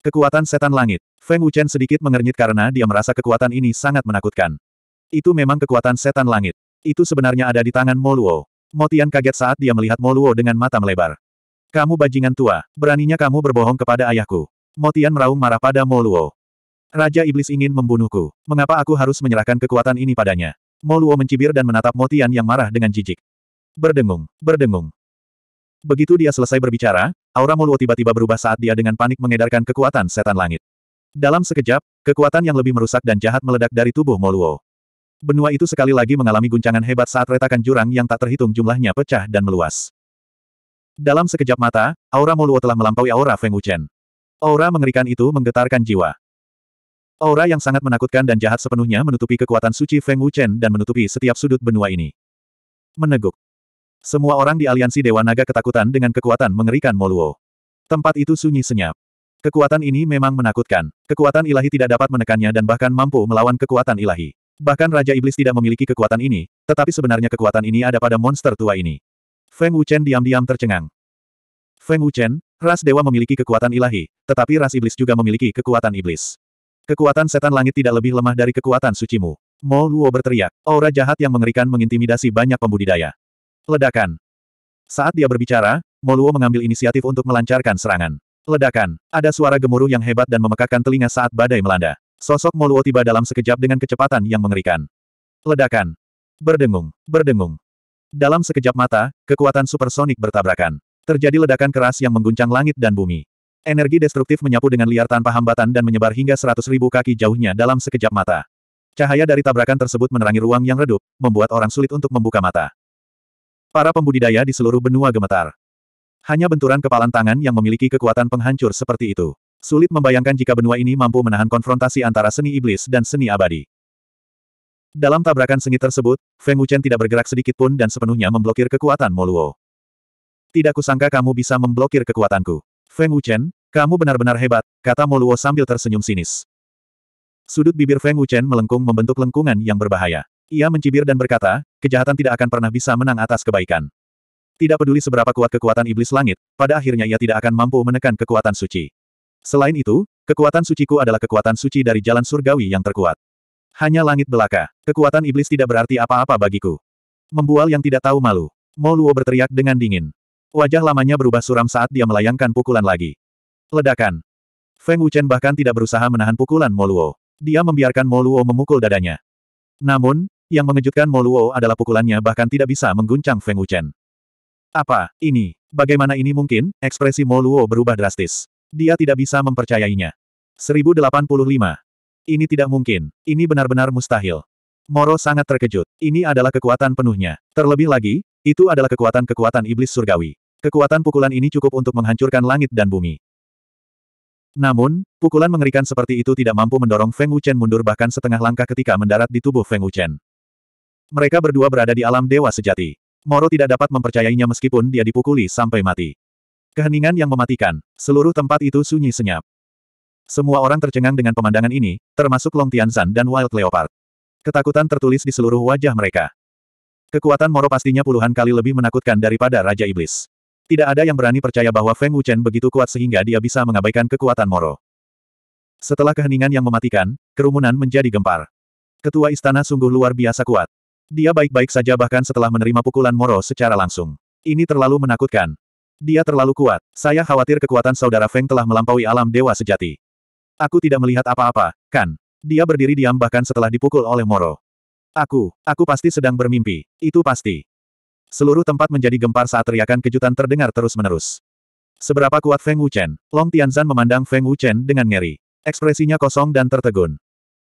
Kekuatan setan langit. Feng Wuchen sedikit mengernyit karena dia merasa kekuatan ini sangat menakutkan. Itu memang kekuatan setan langit. Itu sebenarnya ada di tangan Moluo. Motian kaget saat dia melihat Moluo dengan mata melebar. Kamu bajingan tua, beraninya kamu berbohong kepada ayahku. Motian meraung marah pada Moluo. Raja Iblis ingin membunuhku. Mengapa aku harus menyerahkan kekuatan ini padanya? Moluo mencibir dan menatap Motian yang marah dengan jijik. Berdengung, berdengung. Begitu dia selesai berbicara, aura Moluo tiba-tiba berubah saat dia dengan panik mengedarkan kekuatan setan langit. Dalam sekejap, kekuatan yang lebih merusak dan jahat meledak dari tubuh Moluo. Benua itu sekali lagi mengalami guncangan hebat saat retakan jurang yang tak terhitung jumlahnya pecah dan meluas. Dalam sekejap mata, aura Moluo telah melampaui aura Feng Wuchen. Aura mengerikan itu menggetarkan jiwa. Aura yang sangat menakutkan dan jahat sepenuhnya menutupi kekuatan suci Feng Wuchen dan menutupi setiap sudut benua ini. Meneguk. Semua orang di aliansi Dewa Naga ketakutan dengan kekuatan mengerikan Moluo. Tempat itu sunyi senyap. Kekuatan ini memang menakutkan. Kekuatan ilahi tidak dapat menekannya dan bahkan mampu melawan kekuatan ilahi. Bahkan Raja Iblis tidak memiliki kekuatan ini, tetapi sebenarnya kekuatan ini ada pada monster tua ini. Feng Wuchen diam-diam tercengang. Feng Wuchen, ras dewa memiliki kekuatan ilahi, tetapi ras iblis juga memiliki kekuatan iblis. Kekuatan setan langit tidak lebih lemah dari kekuatan sucimu. Mo Luo berteriak, aura jahat yang mengerikan mengintimidasi banyak pembudidaya. Ledakan. Saat dia berbicara, Mo Luo mengambil inisiatif untuk melancarkan serangan. Ledakan. Ada suara gemuruh yang hebat dan memekakkan telinga saat badai melanda. Sosok Moluo tiba dalam sekejap dengan kecepatan yang mengerikan. Ledakan. Berdengung, berdengung. Dalam sekejap mata, kekuatan supersonik bertabrakan. Terjadi ledakan keras yang mengguncang langit dan bumi. Energi destruktif menyapu dengan liar tanpa hambatan dan menyebar hingga seratus ribu kaki jauhnya dalam sekejap mata. Cahaya dari tabrakan tersebut menerangi ruang yang redup, membuat orang sulit untuk membuka mata. Para pembudidaya di seluruh benua gemetar. Hanya benturan kepalan tangan yang memiliki kekuatan penghancur seperti itu. Sulit membayangkan jika benua ini mampu menahan konfrontasi antara seni iblis dan seni abadi. Dalam tabrakan sengit tersebut, Feng Wuchen tidak bergerak sedikit pun dan sepenuhnya memblokir kekuatan Moluo. Tidak kusangka kamu bisa memblokir kekuatanku. Feng Wuchen, kamu benar-benar hebat, kata Moluo sambil tersenyum sinis. Sudut bibir Feng Wuchen melengkung membentuk lengkungan yang berbahaya. Ia mencibir dan berkata, kejahatan tidak akan pernah bisa menang atas kebaikan. Tidak peduli seberapa kuat kekuatan iblis langit, pada akhirnya ia tidak akan mampu menekan kekuatan suci. Selain itu, kekuatan suciku adalah kekuatan suci dari jalan surgawi yang terkuat. Hanya langit belaka. Kekuatan iblis tidak berarti apa-apa bagiku. Membual yang tidak tahu malu. Mo Luo berteriak dengan dingin. Wajah lamanya berubah suram saat dia melayangkan pukulan lagi. Ledakan. Feng Wuchen bahkan tidak berusaha menahan pukulan Mo Luo. Dia membiarkan Mo Luo memukul dadanya. Namun, yang mengejutkan Mo Luo adalah pukulannya bahkan tidak bisa mengguncang Feng Wuchen. Apa, ini, bagaimana ini mungkin? Ekspresi Mo Luo berubah drastis. Dia tidak bisa mempercayainya. 1085. Ini tidak mungkin. Ini benar-benar mustahil. Moro sangat terkejut. Ini adalah kekuatan penuhnya. Terlebih lagi, itu adalah kekuatan-kekuatan iblis surgawi. Kekuatan pukulan ini cukup untuk menghancurkan langit dan bumi. Namun, pukulan mengerikan seperti itu tidak mampu mendorong Feng Wuchen mundur bahkan setengah langkah ketika mendarat di tubuh Feng Wuchen. Mereka berdua berada di alam dewa sejati. Moro tidak dapat mempercayainya meskipun dia dipukuli sampai mati. Keheningan yang mematikan, seluruh tempat itu sunyi senyap. Semua orang tercengang dengan pemandangan ini, termasuk Long Tianzan dan Wild Leopard. Ketakutan tertulis di seluruh wajah mereka. Kekuatan Moro pastinya puluhan kali lebih menakutkan daripada Raja Iblis. Tidak ada yang berani percaya bahwa Feng Wuchen begitu kuat sehingga dia bisa mengabaikan kekuatan Moro. Setelah keheningan yang mematikan, kerumunan menjadi gempar. Ketua istana sungguh luar biasa kuat. Dia baik-baik saja bahkan setelah menerima pukulan Moro secara langsung. Ini terlalu menakutkan. Dia terlalu kuat. Saya khawatir kekuatan saudara Feng telah melampaui alam dewa sejati. Aku tidak melihat apa-apa, kan? Dia berdiri diam bahkan setelah dipukul oleh Moro. Aku, aku pasti sedang bermimpi. Itu pasti. Seluruh tempat menjadi gempar saat teriakan kejutan terdengar terus-menerus. Seberapa kuat Feng Wuchen? Long Tianzan memandang Feng Wuchen dengan ngeri. Ekspresinya kosong dan tertegun.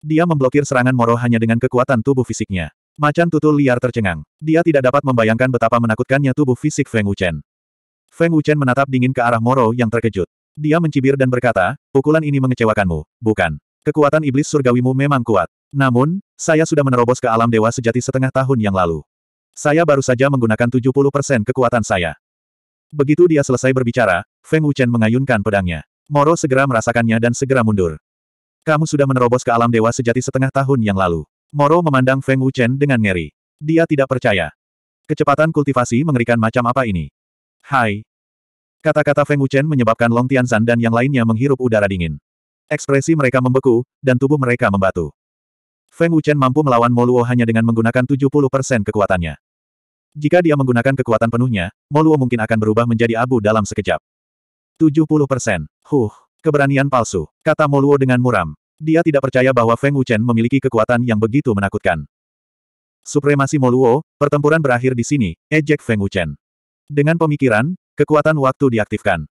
Dia memblokir serangan Moro hanya dengan kekuatan tubuh fisiknya. Macan tutul liar tercengang. Dia tidak dapat membayangkan betapa menakutkannya tubuh fisik Feng Wuchen. Feng Wuchen menatap dingin ke arah Moro yang terkejut. Dia mencibir dan berkata, pukulan ini mengecewakanmu, bukan. Kekuatan iblis surgawimu memang kuat. Namun, saya sudah menerobos ke alam dewa sejati setengah tahun yang lalu. Saya baru saja menggunakan 70% kekuatan saya. Begitu dia selesai berbicara, Feng Wuchen mengayunkan pedangnya. Moro segera merasakannya dan segera mundur. Kamu sudah menerobos ke alam dewa sejati setengah tahun yang lalu. Moro memandang Feng Wuchen dengan ngeri. Dia tidak percaya. Kecepatan kultivasi mengerikan macam apa ini? Hai, Kata-kata Feng Wuchen menyebabkan Long Tianzan dan yang lainnya menghirup udara dingin. Ekspresi mereka membeku, dan tubuh mereka membatu. Feng Wuchen mampu melawan Moluo hanya dengan menggunakan 70% kekuatannya. Jika dia menggunakan kekuatan penuhnya, Moluo mungkin akan berubah menjadi abu dalam sekejap. 70%. Huh, keberanian palsu, kata Moluo dengan muram. Dia tidak percaya bahwa Feng Wuchen memiliki kekuatan yang begitu menakutkan. Supremasi Moluo, pertempuran berakhir di sini, ejek Feng Wuchen. Dengan pemikiran, Kekuatan waktu diaktifkan.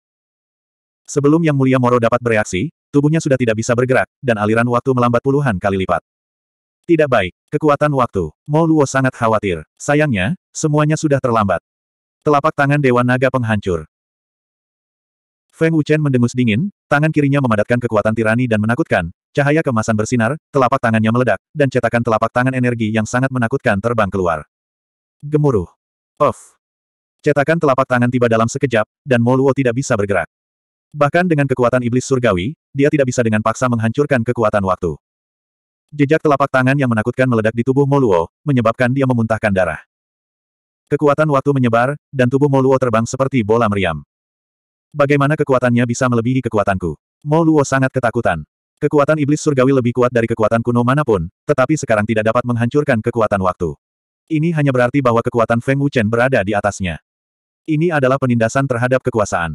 Sebelum Yang Mulia Moro dapat bereaksi, tubuhnya sudah tidak bisa bergerak, dan aliran waktu melambat puluhan kali lipat. Tidak baik, kekuatan waktu. Mo Luo sangat khawatir. Sayangnya, semuanya sudah terlambat. Telapak tangan Dewa Naga penghancur. Feng Wuchen mendengus dingin, tangan kirinya memadatkan kekuatan tirani dan menakutkan, cahaya kemasan bersinar, telapak tangannya meledak, dan cetakan telapak tangan energi yang sangat menakutkan terbang keluar. Gemuruh. Off. Cetakan telapak tangan tiba dalam sekejap, dan Moluo tidak bisa bergerak. Bahkan dengan kekuatan iblis surgawi, dia tidak bisa dengan paksa menghancurkan kekuatan waktu. Jejak telapak tangan yang menakutkan meledak di tubuh Moluo, menyebabkan dia memuntahkan darah. Kekuatan waktu menyebar, dan tubuh Moluo terbang seperti bola meriam. Bagaimana kekuatannya bisa melebihi kekuatanku? Moluo sangat ketakutan. Kekuatan iblis surgawi lebih kuat dari kekuatan kuno manapun, tetapi sekarang tidak dapat menghancurkan kekuatan waktu. Ini hanya berarti bahwa kekuatan Feng Wuchen berada di atasnya. Ini adalah penindasan terhadap kekuasaan.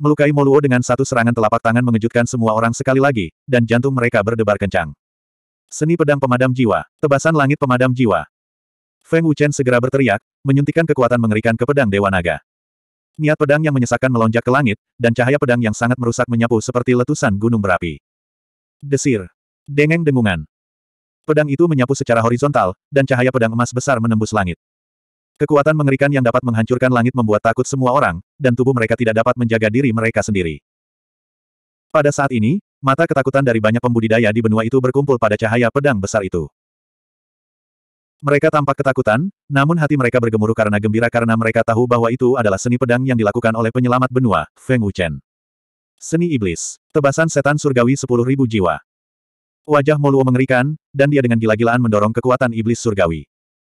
Melukai Moluo dengan satu serangan telapak tangan mengejutkan semua orang sekali lagi, dan jantung mereka berdebar kencang. Seni pedang pemadam jiwa, tebasan langit pemadam jiwa. Feng Wuchen segera berteriak, menyuntikkan kekuatan mengerikan ke pedang Dewa Naga. Niat pedang yang menyesakkan melonjak ke langit, dan cahaya pedang yang sangat merusak menyapu seperti letusan gunung berapi. Desir. Dengeng dengungan. Pedang itu menyapu secara horizontal, dan cahaya pedang emas besar menembus langit. Kekuatan mengerikan yang dapat menghancurkan langit membuat takut semua orang, dan tubuh mereka tidak dapat menjaga diri mereka sendiri. Pada saat ini, mata ketakutan dari banyak pembudidaya di benua itu berkumpul pada cahaya pedang besar itu. Mereka tampak ketakutan, namun hati mereka bergemuruh karena gembira karena mereka tahu bahwa itu adalah seni pedang yang dilakukan oleh penyelamat benua, Feng Wuchen. Seni Iblis. Tebasan setan surgawi 10.000 jiwa. Wajah Moluo mengerikan, dan dia dengan gila-gilaan mendorong kekuatan iblis surgawi.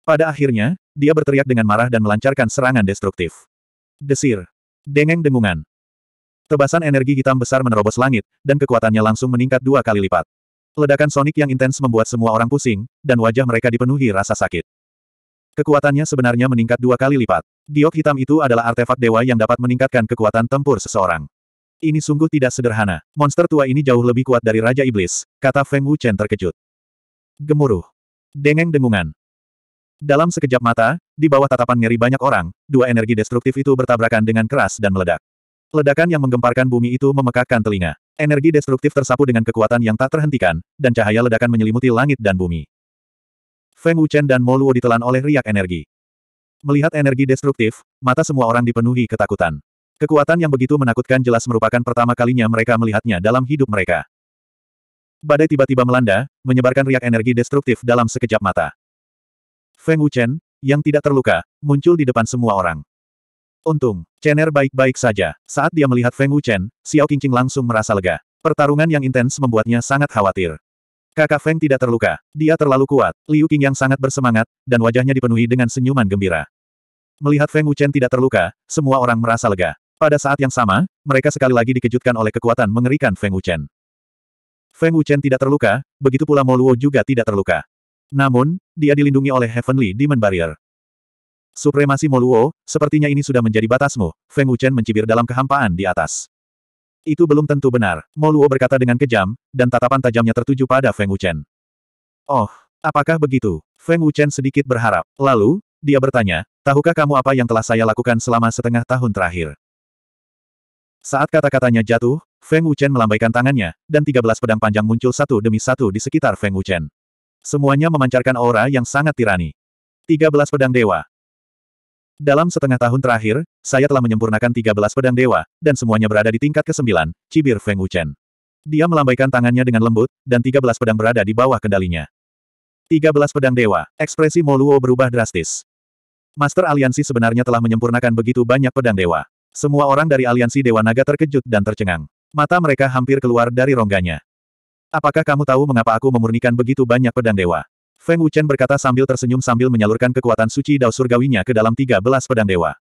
Pada akhirnya, dia berteriak dengan marah dan melancarkan serangan destruktif. Desir. Dengeng dengungan. Tebasan energi hitam besar menerobos langit, dan kekuatannya langsung meningkat dua kali lipat. Ledakan sonik yang intens membuat semua orang pusing, dan wajah mereka dipenuhi rasa sakit. Kekuatannya sebenarnya meningkat dua kali lipat. Giok hitam itu adalah artefak dewa yang dapat meningkatkan kekuatan tempur seseorang. Ini sungguh tidak sederhana. Monster tua ini jauh lebih kuat dari Raja Iblis, kata Feng Wuchen terkejut. Gemuruh. Dengeng dengungan. Dalam sekejap mata, di bawah tatapan ngeri banyak orang, dua energi destruktif itu bertabrakan dengan keras dan meledak. Ledakan yang menggemparkan bumi itu memekakkan telinga. Energi destruktif tersapu dengan kekuatan yang tak terhentikan, dan cahaya ledakan menyelimuti langit dan bumi. Feng Wuchen dan Mo Luo ditelan oleh riak energi. Melihat energi destruktif, mata semua orang dipenuhi ketakutan. Kekuatan yang begitu menakutkan jelas merupakan pertama kalinya mereka melihatnya dalam hidup mereka. Badai tiba-tiba melanda, menyebarkan riak energi destruktif dalam sekejap mata. Feng Wuchen, yang tidak terluka, muncul di depan semua orang. Untung, Chener baik-baik saja. Saat dia melihat Feng Wuchen, Xiao Qingqing langsung merasa lega. Pertarungan yang intens membuatnya sangat khawatir. Kakak Feng tidak terluka. Dia terlalu kuat. Liu Qing yang sangat bersemangat, dan wajahnya dipenuhi dengan senyuman gembira. Melihat Feng Wuchen tidak terluka, semua orang merasa lega. Pada saat yang sama, mereka sekali lagi dikejutkan oleh kekuatan mengerikan Feng Wuchen. Feng Wuchen tidak terluka, begitu pula Mo Luo juga tidak terluka. Namun, dia dilindungi oleh Heavenly Demon Barrier. Supremasi Moluo, sepertinya ini sudah menjadi batasmu, Feng Wuchen mencibir dalam kehampaan di atas. Itu belum tentu benar, Moluo berkata dengan kejam, dan tatapan tajamnya tertuju pada Feng Wuchen. Oh, apakah begitu? Feng Wuchen sedikit berharap. Lalu, dia bertanya, tahukah kamu apa yang telah saya lakukan selama setengah tahun terakhir? Saat kata-katanya jatuh, Feng Wuchen melambaikan tangannya, dan 13 pedang panjang muncul satu demi satu di sekitar Feng Wuchen. Semuanya memancarkan aura yang sangat tirani. 13 pedang dewa. Dalam setengah tahun terakhir, saya telah menyempurnakan 13 pedang dewa, dan semuanya berada di tingkat ke-9, cibir Feng Wuchen. Dia melambaikan tangannya dengan lembut, dan 13 pedang berada di bawah kendalinya. 13 pedang dewa, ekspresi Moluo berubah drastis. Master Aliansi sebenarnya telah menyempurnakan begitu banyak pedang dewa. Semua orang dari Aliansi Dewa Naga terkejut dan tercengang. Mata mereka hampir keluar dari rongganya. Apakah kamu tahu mengapa aku memurnikan begitu banyak pedang dewa? Feng Wuchen berkata sambil tersenyum sambil menyalurkan kekuatan suci dao surgawinya ke dalam 13 pedang dewa.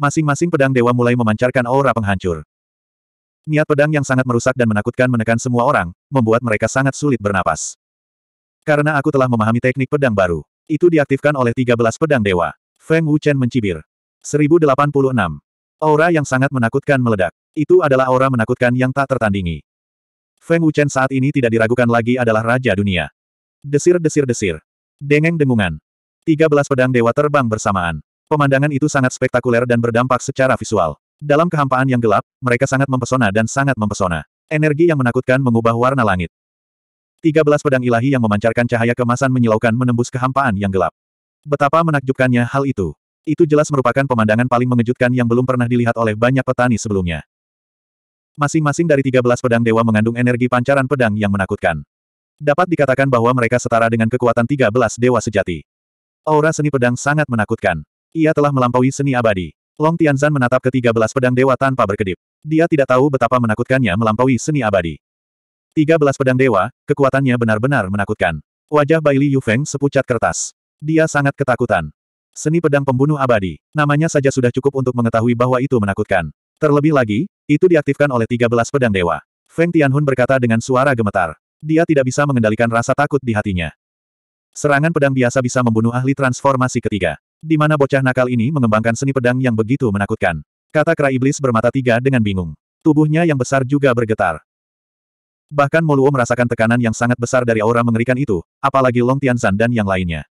Masing-masing pedang dewa mulai memancarkan aura penghancur. Niat pedang yang sangat merusak dan menakutkan menekan semua orang, membuat mereka sangat sulit bernapas. Karena aku telah memahami teknik pedang baru. Itu diaktifkan oleh 13 pedang dewa. Feng Wuchen mencibir. 1086. Aura yang sangat menakutkan meledak. Itu adalah aura menakutkan yang tak tertandingi. Feng Wuchen saat ini tidak diragukan lagi adalah Raja Dunia. Desir-desir-desir. Dengeng-dengungan. 13 pedang dewa terbang bersamaan. Pemandangan itu sangat spektakuler dan berdampak secara visual. Dalam kehampaan yang gelap, mereka sangat mempesona dan sangat mempesona. Energi yang menakutkan mengubah warna langit. 13 pedang ilahi yang memancarkan cahaya kemasan menyilaukan menembus kehampaan yang gelap. Betapa menakjubkannya hal itu. Itu jelas merupakan pemandangan paling mengejutkan yang belum pernah dilihat oleh banyak petani sebelumnya. Masing-masing dari 13 pedang dewa mengandung energi pancaran pedang yang menakutkan. Dapat dikatakan bahwa mereka setara dengan kekuatan 13 dewa sejati. Aura seni pedang sangat menakutkan. Ia telah melampaui seni abadi. Long Tianzan menatap ke-13 pedang dewa tanpa berkedip. Dia tidak tahu betapa menakutkannya melampaui seni abadi. 13 pedang dewa, kekuatannya benar-benar menakutkan. Wajah Baili Yufeng sepucat kertas. Dia sangat ketakutan. Seni pedang pembunuh abadi. Namanya saja sudah cukup untuk mengetahui bahwa itu menakutkan. Terlebih lagi, itu diaktifkan oleh 13 pedang dewa. Feng Tianhun berkata dengan suara gemetar. Dia tidak bisa mengendalikan rasa takut di hatinya. Serangan pedang biasa bisa membunuh ahli transformasi ketiga. Di mana bocah nakal ini mengembangkan seni pedang yang begitu menakutkan. Kata kera iblis bermata tiga dengan bingung. Tubuhnya yang besar juga bergetar. Bahkan Moluo merasakan tekanan yang sangat besar dari aura mengerikan itu, apalagi Long Tianzan dan yang lainnya.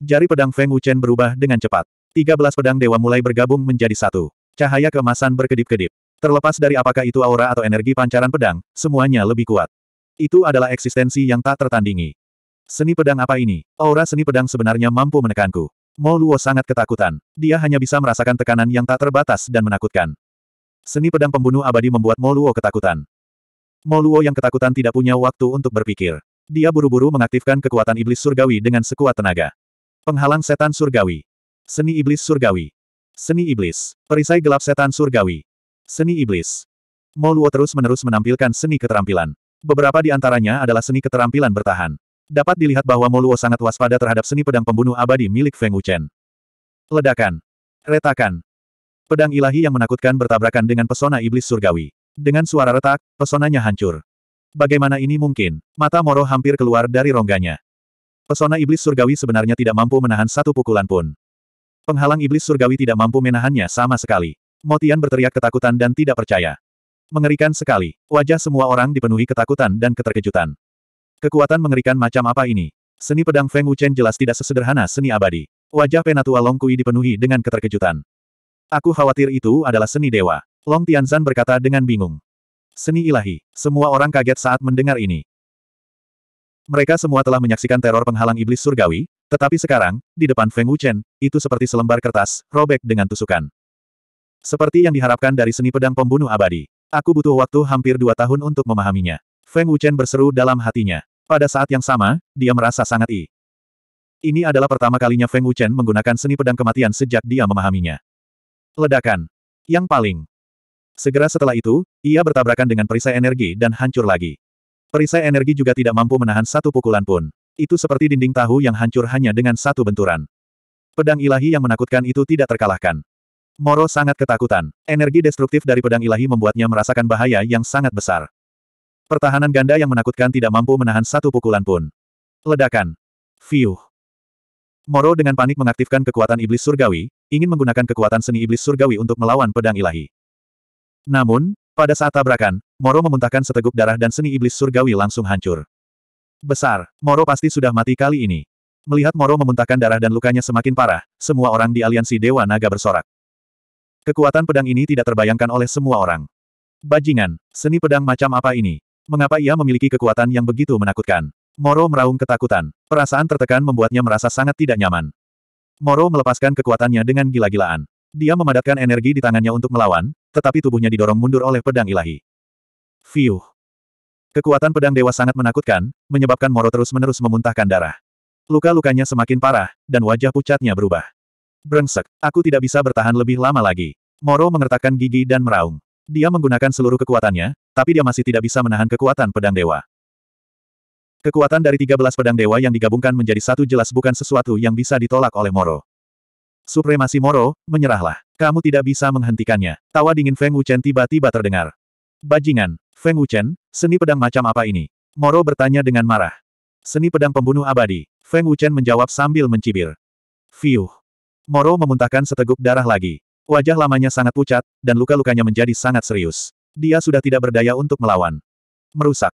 Jari pedang Feng Wuchen berubah dengan cepat. 13 pedang dewa mulai bergabung menjadi satu. Cahaya kemasan berkedip-kedip. Terlepas dari apakah itu aura atau energi pancaran pedang, semuanya lebih kuat. Itu adalah eksistensi yang tak tertandingi. Seni pedang apa ini? Aura seni pedang sebenarnya mampu menekanku. Mo Luo sangat ketakutan. Dia hanya bisa merasakan tekanan yang tak terbatas dan menakutkan. Seni pedang pembunuh abadi membuat Mo Luo ketakutan. Mo Luo yang ketakutan tidak punya waktu untuk berpikir. Dia buru-buru mengaktifkan kekuatan iblis surgawi dengan sekuat tenaga. Penghalang setan surgawi. Seni iblis surgawi. Seni Iblis. Perisai gelap setan surgawi. Seni Iblis. Moluo terus-menerus menampilkan seni keterampilan. Beberapa di antaranya adalah seni keterampilan bertahan. Dapat dilihat bahwa Moluo sangat waspada terhadap seni pedang pembunuh abadi milik Feng Wuchen. Ledakan. Retakan. Pedang ilahi yang menakutkan bertabrakan dengan pesona iblis surgawi. Dengan suara retak, pesonanya hancur. Bagaimana ini mungkin? Mata Moro hampir keluar dari rongganya. Pesona iblis surgawi sebenarnya tidak mampu menahan satu pukulan pun. Penghalang iblis surgawi tidak mampu menahannya sama sekali. Motian berteriak ketakutan dan tidak percaya. Mengerikan sekali. Wajah semua orang dipenuhi ketakutan dan keterkejutan. Kekuatan mengerikan macam apa ini? Seni pedang Feng Wuchen jelas tidak sesederhana seni abadi. Wajah Penatua Long Kui dipenuhi dengan keterkejutan. Aku khawatir itu adalah seni dewa. Long Tianzan berkata dengan bingung. Seni ilahi. Semua orang kaget saat mendengar ini. Mereka semua telah menyaksikan teror penghalang iblis surgawi, tetapi sekarang, di depan Feng Wuchen, itu seperti selembar kertas, robek dengan tusukan. Seperti yang diharapkan dari seni pedang pembunuh abadi. Aku butuh waktu hampir dua tahun untuk memahaminya. Feng Wuchen berseru dalam hatinya. Pada saat yang sama, dia merasa sangat i. Ini adalah pertama kalinya Feng Wuchen menggunakan seni pedang kematian sejak dia memahaminya. Ledakan. Yang paling. Segera setelah itu, ia bertabrakan dengan perisai energi dan hancur lagi. Perisai energi juga tidak mampu menahan satu pukulan pun. Itu seperti dinding tahu yang hancur hanya dengan satu benturan. Pedang ilahi yang menakutkan itu tidak terkalahkan. Moro sangat ketakutan. Energi destruktif dari pedang ilahi membuatnya merasakan bahaya yang sangat besar. Pertahanan ganda yang menakutkan tidak mampu menahan satu pukulan pun. Ledakan. Fiuh. Moro dengan panik mengaktifkan kekuatan iblis surgawi, ingin menggunakan kekuatan seni iblis surgawi untuk melawan pedang ilahi. Namun, pada saat tabrakan, Moro memuntahkan seteguk darah dan seni iblis surgawi langsung hancur. Besar, Moro pasti sudah mati kali ini. Melihat Moro memuntahkan darah dan lukanya semakin parah, semua orang di aliansi Dewa Naga bersorak. Kekuatan pedang ini tidak terbayangkan oleh semua orang. Bajingan, seni pedang macam apa ini? Mengapa ia memiliki kekuatan yang begitu menakutkan? Moro meraung ketakutan. Perasaan tertekan membuatnya merasa sangat tidak nyaman. Moro melepaskan kekuatannya dengan gila-gilaan. Dia memadatkan energi di tangannya untuk melawan, tetapi tubuhnya didorong mundur oleh pedang ilahi. Fiuh! Kekuatan pedang dewa sangat menakutkan, menyebabkan Moro terus-menerus memuntahkan darah. Luka-lukanya semakin parah, dan wajah pucatnya berubah. Brengsek, aku tidak bisa bertahan lebih lama lagi. Moro mengertakkan gigi dan meraung. Dia menggunakan seluruh kekuatannya, tapi dia masih tidak bisa menahan kekuatan pedang dewa. Kekuatan dari 13 pedang dewa yang digabungkan menjadi satu jelas bukan sesuatu yang bisa ditolak oleh Moro. Supremasi Moro, menyerahlah. Kamu tidak bisa menghentikannya. Tawa dingin Feng Wuchen tiba-tiba terdengar. Bajingan. Feng Wuchen, seni pedang macam apa ini? Moro bertanya dengan marah. Seni pedang pembunuh abadi. Feng Wuchen menjawab sambil mencibir. Fiuh. Moro memuntahkan seteguk darah lagi. Wajah lamanya sangat pucat, dan luka-lukanya menjadi sangat serius. Dia sudah tidak berdaya untuk melawan. Merusak.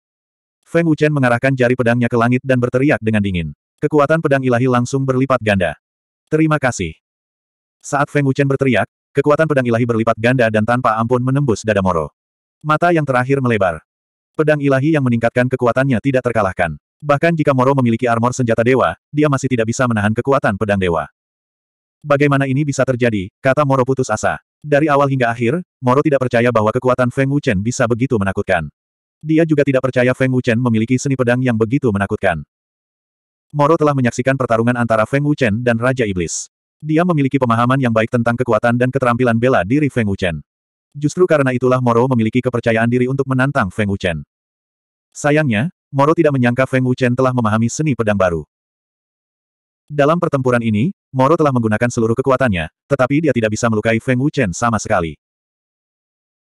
Feng Wuchen mengarahkan jari pedangnya ke langit dan berteriak dengan dingin. Kekuatan pedang ilahi langsung berlipat ganda. Terima kasih. Saat Feng Wuchen berteriak, kekuatan pedang ilahi berlipat ganda dan tanpa ampun menembus dada Moro. Mata yang terakhir melebar. Pedang ilahi yang meningkatkan kekuatannya tidak terkalahkan. Bahkan jika Moro memiliki armor senjata dewa, dia masih tidak bisa menahan kekuatan pedang dewa. Bagaimana ini bisa terjadi, kata Moro putus asa. Dari awal hingga akhir, Moro tidak percaya bahwa kekuatan Feng Wuchen bisa begitu menakutkan. Dia juga tidak percaya Feng Wuchen memiliki seni pedang yang begitu menakutkan. Moro telah menyaksikan pertarungan antara Feng Wuchen dan Raja Iblis. Dia memiliki pemahaman yang baik tentang kekuatan dan keterampilan bela diri Feng Wuchen. Justru karena itulah Moro memiliki kepercayaan diri untuk menantang Feng Wuchen. Sayangnya, Moro tidak menyangka Feng Wuchen telah memahami seni pedang baru. Dalam pertempuran ini, Moro telah menggunakan seluruh kekuatannya, tetapi dia tidak bisa melukai Feng Wuchen sama sekali.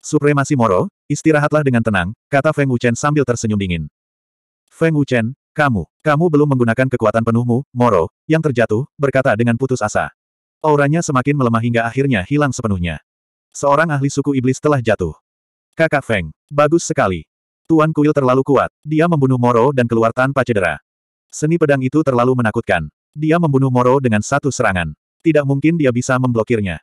Supremasi Moro, istirahatlah dengan tenang, kata Feng Wuchen sambil tersenyum dingin. Feng Wuchen, kamu, kamu belum menggunakan kekuatan penuhmu, Moro, yang terjatuh, berkata dengan putus asa. Auranya semakin melemah hingga akhirnya hilang sepenuhnya. Seorang ahli suku iblis telah jatuh. Kakak Feng, bagus sekali. Tuan Kuil terlalu kuat, dia membunuh Moro dan keluar tanpa cedera. Seni pedang itu terlalu menakutkan. Dia membunuh Moro dengan satu serangan. Tidak mungkin dia bisa memblokirnya.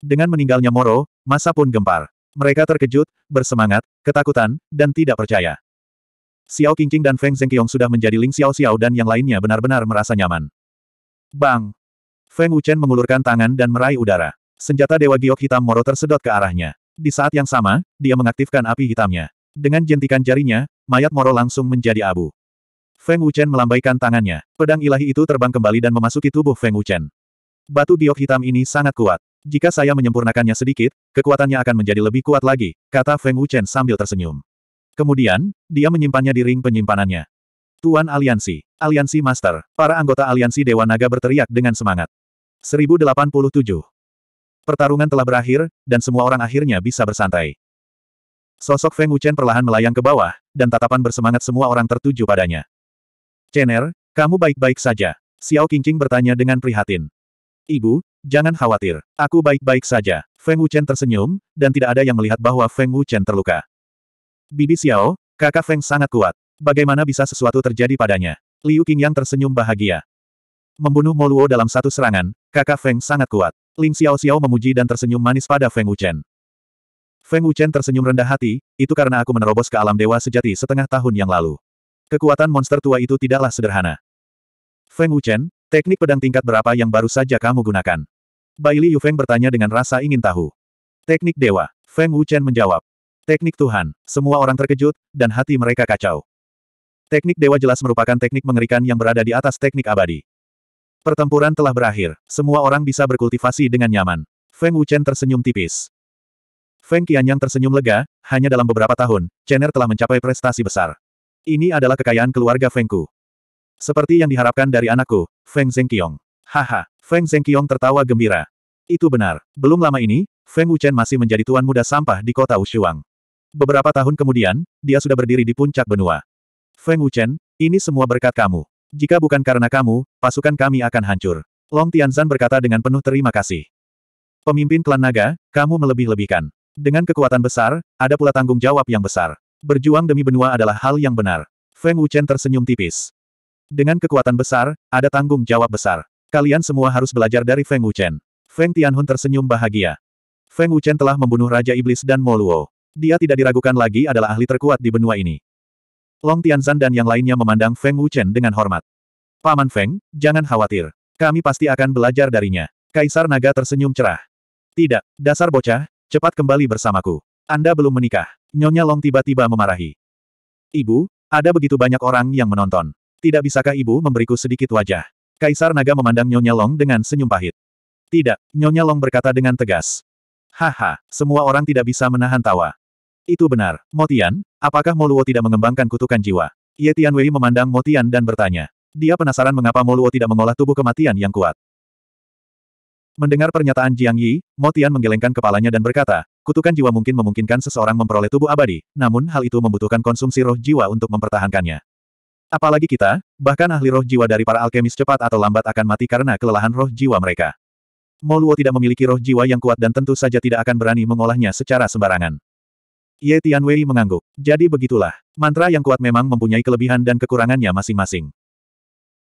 Dengan meninggalnya Moro, masa pun gempar. Mereka terkejut, bersemangat, ketakutan, dan tidak percaya. Xiao Qingqing dan Feng Zhengqiong sudah menjadi Ling Xiao Xiao dan yang lainnya benar-benar merasa nyaman. Bang! Feng Wuchen mengulurkan tangan dan meraih udara. Senjata Dewa Giok Hitam Moro tersedot ke arahnya. Di saat yang sama, dia mengaktifkan api hitamnya. Dengan jentikan jarinya, mayat Moro langsung menjadi abu. Feng Wuchen melambaikan tangannya. Pedang ilahi itu terbang kembali dan memasuki tubuh Feng Wuchen. Batu giok hitam ini sangat kuat. Jika saya menyempurnakannya sedikit, kekuatannya akan menjadi lebih kuat lagi, kata Feng Wuchen sambil tersenyum. Kemudian, dia menyimpannya di ring penyimpanannya. Tuan Aliansi, Aliansi Master, para anggota Aliansi Dewa Naga berteriak dengan semangat. 1087 Pertarungan telah berakhir, dan semua orang akhirnya bisa bersantai. Sosok Feng Wuchen perlahan melayang ke bawah, dan tatapan bersemangat semua orang tertuju padanya. Chener, kamu baik-baik saja. Xiao Qingqing bertanya dengan prihatin. Ibu, jangan khawatir, aku baik-baik saja. Feng Wuchen tersenyum, dan tidak ada yang melihat bahwa Feng Wuchen terluka. Bibi Xiao, kakak Feng sangat kuat. Bagaimana bisa sesuatu terjadi padanya? Liu Qingyang tersenyum bahagia. Membunuh Moluo dalam satu serangan, kakak Feng sangat kuat. Ling Xiao-Xiao memuji dan tersenyum manis pada Feng Wuchen. Feng Wuchen tersenyum rendah hati, itu karena aku menerobos ke alam dewa sejati setengah tahun yang lalu. Kekuatan monster tua itu tidaklah sederhana. Feng Wuchen, teknik pedang tingkat berapa yang baru saja kamu gunakan? Bai Baili Yufeng bertanya dengan rasa ingin tahu. Teknik dewa, Feng Wuchen menjawab. Teknik Tuhan, semua orang terkejut, dan hati mereka kacau. Teknik dewa jelas merupakan teknik mengerikan yang berada di atas teknik abadi. Pertempuran telah berakhir, semua orang bisa berkultivasi dengan nyaman. Feng Wuchen tersenyum tipis. Feng Qianyang tersenyum lega, hanya dalam beberapa tahun, Chener telah mencapai prestasi besar. Ini adalah kekayaan keluarga Fengku. Seperti yang diharapkan dari anakku, Feng Zhengqiong. Haha, Feng Zhengqiong tertawa gembira. Itu benar, belum lama ini, Feng Wuchen masih menjadi tuan muda sampah di kota Ushuang. Beberapa tahun kemudian, dia sudah berdiri di puncak benua. Feng Wuchen, ini semua berkat kamu. Jika bukan karena kamu, pasukan kami akan hancur. Long Tianzan berkata dengan penuh terima kasih. Pemimpin klan naga, kamu melebih-lebihkan. Dengan kekuatan besar, ada pula tanggung jawab yang besar. Berjuang demi benua adalah hal yang benar. Feng Wuchen tersenyum tipis. Dengan kekuatan besar, ada tanggung jawab besar. Kalian semua harus belajar dari Feng Wuchen. Feng Tianhun tersenyum bahagia. Feng Wuchen telah membunuh Raja Iblis dan Moluo. Dia tidak diragukan lagi adalah ahli terkuat di benua ini. Long Tianzan dan yang lainnya memandang Feng Wuchen dengan hormat. Paman Feng, jangan khawatir. Kami pasti akan belajar darinya. Kaisar Naga tersenyum cerah. Tidak, dasar bocah, cepat kembali bersamaku. Anda belum menikah. Nyonya Long tiba-tiba memarahi. Ibu, ada begitu banyak orang yang menonton. Tidak bisakah ibu memberiku sedikit wajah? Kaisar Naga memandang Nyonya Long dengan senyum pahit. Tidak, Nyonya Long berkata dengan tegas. Haha, semua orang tidak bisa menahan tawa. Itu benar. Motian, apakah Moluo tidak mengembangkan kutukan jiwa? Ye Tianwei memandang Motian dan bertanya. Dia penasaran mengapa Moluo tidak mengolah tubuh kematian yang kuat. Mendengar pernyataan Jiang Yi, Motian menggelengkan kepalanya dan berkata, kutukan jiwa mungkin memungkinkan seseorang memperoleh tubuh abadi, namun hal itu membutuhkan konsumsi roh jiwa untuk mempertahankannya. Apalagi kita, bahkan ahli roh jiwa dari para alkemis cepat atau lambat akan mati karena kelelahan roh jiwa mereka. Moluo tidak memiliki roh jiwa yang kuat dan tentu saja tidak akan berani mengolahnya secara sembarangan. Ye Tianwei mengangguk. Jadi begitulah. Mantra yang kuat memang mempunyai kelebihan dan kekurangannya masing-masing.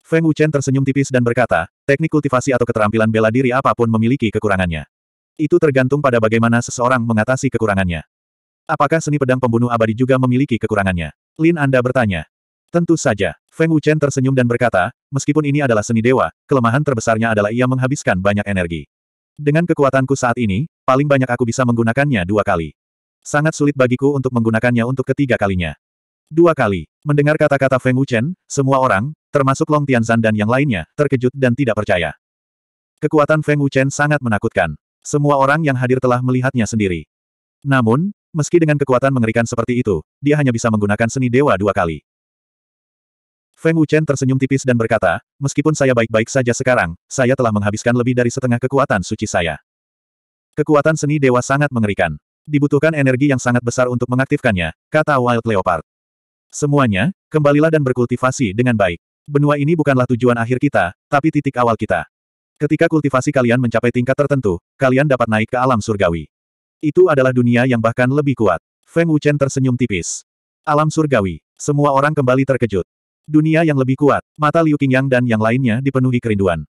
Feng Wuchen tersenyum tipis dan berkata, teknik kultivasi atau keterampilan bela diri apapun memiliki kekurangannya. Itu tergantung pada bagaimana seseorang mengatasi kekurangannya. Apakah seni pedang pembunuh abadi juga memiliki kekurangannya? Lin Anda bertanya. Tentu saja. Feng Wuchen tersenyum dan berkata, meskipun ini adalah seni dewa, kelemahan terbesarnya adalah ia menghabiskan banyak energi. Dengan kekuatanku saat ini, paling banyak aku bisa menggunakannya dua kali. Sangat sulit bagiku untuk menggunakannya untuk ketiga kalinya. Dua kali. Mendengar kata-kata Feng Wuchen, semua orang, termasuk Long Tianzan dan yang lainnya, terkejut dan tidak percaya. Kekuatan Feng Wuchen sangat menakutkan. Semua orang yang hadir telah melihatnya sendiri. Namun, meski dengan kekuatan mengerikan seperti itu, dia hanya bisa menggunakan seni dewa dua kali. Feng Wuchen tersenyum tipis dan berkata, meskipun saya baik-baik saja sekarang, saya telah menghabiskan lebih dari setengah kekuatan suci saya. Kekuatan seni dewa sangat mengerikan. Dibutuhkan energi yang sangat besar untuk mengaktifkannya, kata Wild Leopard. Semuanya, kembalilah dan berkultivasi dengan baik. Benua ini bukanlah tujuan akhir kita, tapi titik awal kita. Ketika kultivasi kalian mencapai tingkat tertentu, kalian dapat naik ke alam surgawi. Itu adalah dunia yang bahkan lebih kuat. Feng Wuchen tersenyum tipis. Alam surgawi. Semua orang kembali terkejut. Dunia yang lebih kuat, mata Liu Qingyang dan yang lainnya dipenuhi kerinduan.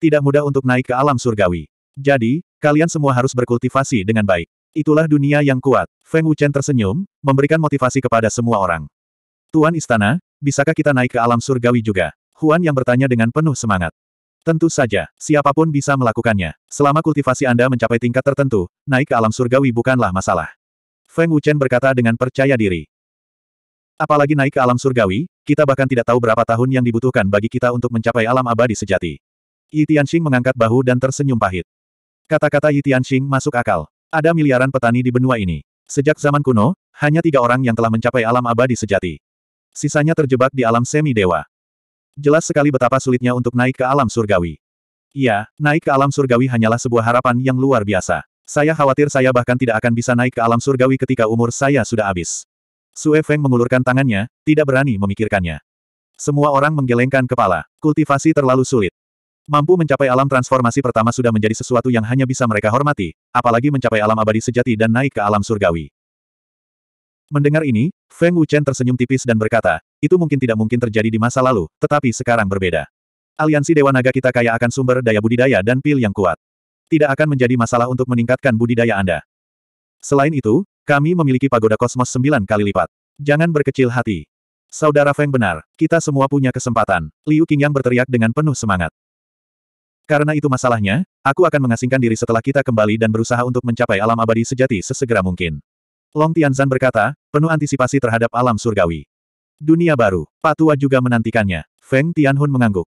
Tidak mudah untuk naik ke alam surgawi. Jadi, kalian semua harus berkultivasi dengan baik. Itulah dunia yang kuat. Feng Wuchen tersenyum, memberikan motivasi kepada semua orang. Tuan Istana, bisakah kita naik ke alam surgawi juga? Huan yang bertanya dengan penuh semangat. Tentu saja, siapapun bisa melakukannya. Selama kultivasi Anda mencapai tingkat tertentu, naik ke alam surgawi bukanlah masalah. Feng Wuchen berkata dengan percaya diri. Apalagi naik ke alam surgawi, kita bahkan tidak tahu berapa tahun yang dibutuhkan bagi kita untuk mencapai alam abadi sejati. Yi Tianxing mengangkat bahu dan tersenyum pahit. Kata-kata Yi Tianxing masuk akal. Ada miliaran petani di benua ini. Sejak zaman kuno, hanya tiga orang yang telah mencapai alam abadi sejati. Sisanya terjebak di alam semi-dewa. Jelas sekali betapa sulitnya untuk naik ke alam surgawi. Iya, naik ke alam surgawi hanyalah sebuah harapan yang luar biasa. Saya khawatir saya bahkan tidak akan bisa naik ke alam surgawi ketika umur saya sudah habis. Sue Feng mengulurkan tangannya, tidak berani memikirkannya. Semua orang menggelengkan kepala. Kultivasi terlalu sulit. Mampu mencapai alam transformasi pertama sudah menjadi sesuatu yang hanya bisa mereka hormati, apalagi mencapai alam abadi sejati dan naik ke alam surgawi. Mendengar ini, Feng Wuchen tersenyum tipis dan berkata, itu mungkin tidak mungkin terjadi di masa lalu, tetapi sekarang berbeda. Aliansi Dewa Naga kita kaya akan sumber daya budidaya dan pil yang kuat. Tidak akan menjadi masalah untuk meningkatkan budidaya Anda. Selain itu, kami memiliki pagoda kosmos sembilan kali lipat. Jangan berkecil hati. Saudara Feng benar, kita semua punya kesempatan. Liu Qingyang berteriak dengan penuh semangat. Karena itu masalahnya, aku akan mengasingkan diri setelah kita kembali dan berusaha untuk mencapai alam abadi sejati sesegera mungkin. Long Tianzan berkata, penuh antisipasi terhadap alam surgawi. Dunia baru, Patua juga menantikannya. Feng Tianhun mengangguk.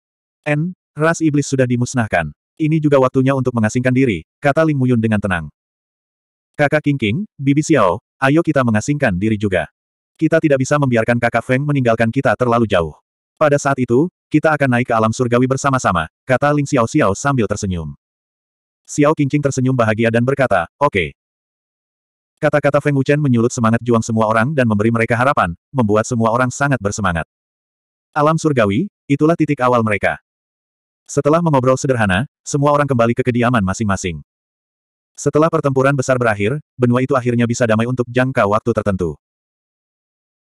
N, ras iblis sudah dimusnahkan. Ini juga waktunya untuk mengasingkan diri, kata Ling Muyun dengan tenang. Kakak King King, Bibi Xiao, ayo kita mengasingkan diri juga. Kita tidak bisa membiarkan kakak Feng meninggalkan kita terlalu jauh. Pada saat itu, kita akan naik ke alam surgawi bersama-sama, kata Ling Xiao Xiao sambil tersenyum. Xiao Qingqing tersenyum bahagia dan berkata, oke. Okay. Kata-kata Feng Wuchen menyulut semangat juang semua orang dan memberi mereka harapan, membuat semua orang sangat bersemangat. Alam surgawi, itulah titik awal mereka. Setelah mengobrol sederhana, semua orang kembali ke kediaman masing-masing. Setelah pertempuran besar berakhir, benua itu akhirnya bisa damai untuk jangka waktu tertentu.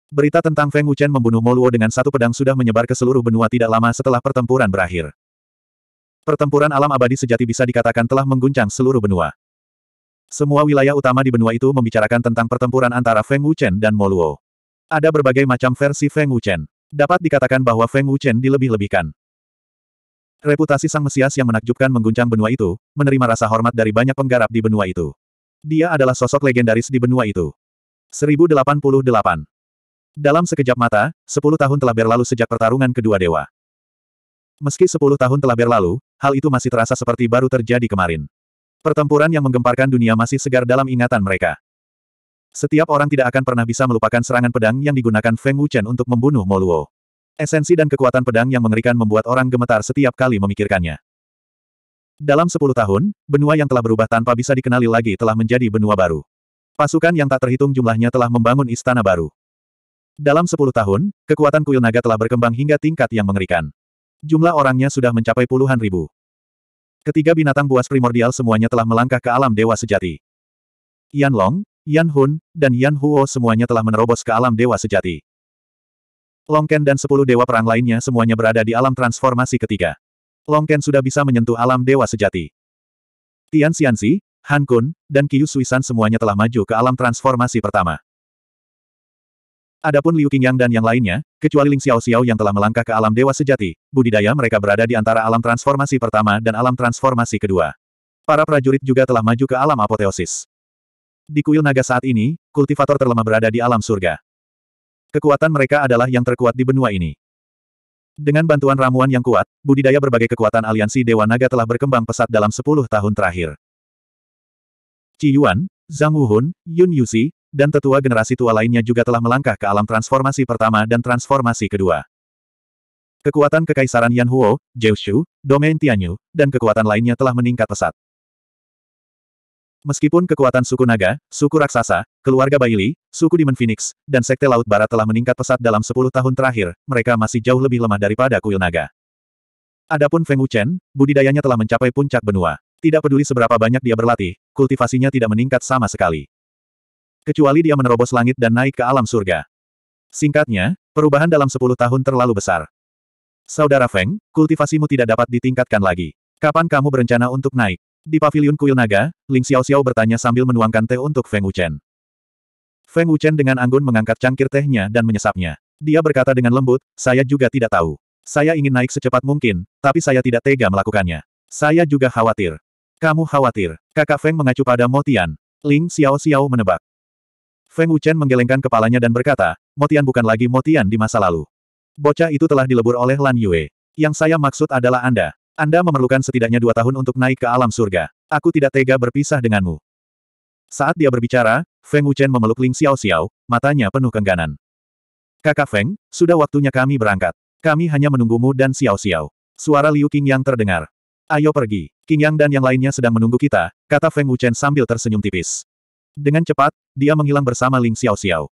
Berita tentang Feng Wuchen membunuh Moluo dengan satu pedang sudah menyebar ke seluruh benua tidak lama setelah pertempuran berakhir. Pertempuran alam abadi sejati bisa dikatakan telah mengguncang seluruh benua. Semua wilayah utama di benua itu membicarakan tentang pertempuran antara Feng Wuchen dan Moluo. Ada berbagai macam versi Feng Wuchen. Dapat dikatakan bahwa Feng Wuchen dilebih-lebihkan. Reputasi Sang Mesias yang menakjubkan mengguncang benua itu, menerima rasa hormat dari banyak penggarap di benua itu. Dia adalah sosok legendaris di benua itu. 1088 dalam sekejap mata, sepuluh tahun telah berlalu sejak pertarungan kedua dewa. Meski sepuluh tahun telah berlalu, hal itu masih terasa seperti baru terjadi kemarin. Pertempuran yang menggemparkan dunia masih segar dalam ingatan mereka. Setiap orang tidak akan pernah bisa melupakan serangan pedang yang digunakan Feng Wuchen untuk membunuh Moluo. Esensi dan kekuatan pedang yang mengerikan membuat orang gemetar setiap kali memikirkannya. Dalam sepuluh tahun, benua yang telah berubah tanpa bisa dikenali lagi telah menjadi benua baru. Pasukan yang tak terhitung jumlahnya telah membangun istana baru. Dalam sepuluh tahun, kekuatan kuil naga telah berkembang hingga tingkat yang mengerikan. Jumlah orangnya sudah mencapai puluhan ribu. Ketiga binatang buas primordial semuanya telah melangkah ke alam dewa sejati. Yan Long, Yan Hun, dan Yan Huo semuanya telah menerobos ke alam dewa sejati. Long Ken dan sepuluh dewa perang lainnya semuanya berada di alam transformasi ketiga. Long Ken sudah bisa menyentuh alam dewa sejati. Tian Xianzi, Han Kun, dan Qiu Suisan semuanya telah maju ke alam transformasi pertama. Adapun Liu Qingyang dan yang lainnya, kecuali Ling Xiao Xiao yang telah melangkah ke alam dewa sejati, budidaya mereka berada di antara alam transformasi pertama dan alam transformasi kedua. Para prajurit juga telah maju ke alam apoteosis. Di kuil naga saat ini, kultivator terlemah berada di alam surga. Kekuatan mereka adalah yang terkuat di benua ini. Dengan bantuan ramuan yang kuat, budidaya berbagai kekuatan aliansi Dewa Naga telah berkembang pesat dalam 10 tahun terakhir. Ciyuan, Zhang Wuhun, Yun Yuxi, dan tetua generasi tua lainnya juga telah melangkah ke alam transformasi pertama dan transformasi kedua. Kekuatan Kekaisaran Yan Huo, Shu, Domain Tianyu, dan kekuatan lainnya telah meningkat pesat. Meskipun kekuatan suku naga, suku raksasa, keluarga Baili, suku Demon Phoenix, dan sekte Laut Barat telah meningkat pesat dalam 10 tahun terakhir, mereka masih jauh lebih lemah daripada kuil naga. Adapun Feng Wuchen, budidayanya telah mencapai puncak benua. Tidak peduli seberapa banyak dia berlatih, kultivasinya tidak meningkat sama sekali kecuali dia menerobos langit dan naik ke alam surga. Singkatnya, perubahan dalam sepuluh tahun terlalu besar. Saudara Feng, kultivasimu tidak dapat ditingkatkan lagi. Kapan kamu berencana untuk naik? Di Pavilion kuil naga, Ling Xiao Xiao bertanya sambil menuangkan teh untuk Feng Wuchen. Feng Wuchen dengan anggun mengangkat cangkir tehnya dan menyesapnya. Dia berkata dengan lembut, saya juga tidak tahu. Saya ingin naik secepat mungkin, tapi saya tidak tega melakukannya. Saya juga khawatir. Kamu khawatir. Kakak Feng mengacu pada Motian. Ling Xiao Xiao menebak. Feng Wuchen menggelengkan kepalanya dan berkata, Motian bukan lagi Motian di masa lalu. Bocah itu telah dilebur oleh Lan Yue. Yang saya maksud adalah Anda. Anda memerlukan setidaknya dua tahun untuk naik ke alam surga. Aku tidak tega berpisah denganmu. Saat dia berbicara, Feng Wuchen memeluk Ling Xiao Xiao, matanya penuh kengganan. Kakak Feng, sudah waktunya kami berangkat. Kami hanya menunggumu dan Xiao Xiao. Suara Liu King yang terdengar. Ayo pergi. King Yang dan yang lainnya sedang menunggu kita, kata Feng Wuchen sambil tersenyum tipis. Dengan cepat, dia menghilang bersama Ling Xiao Xiao.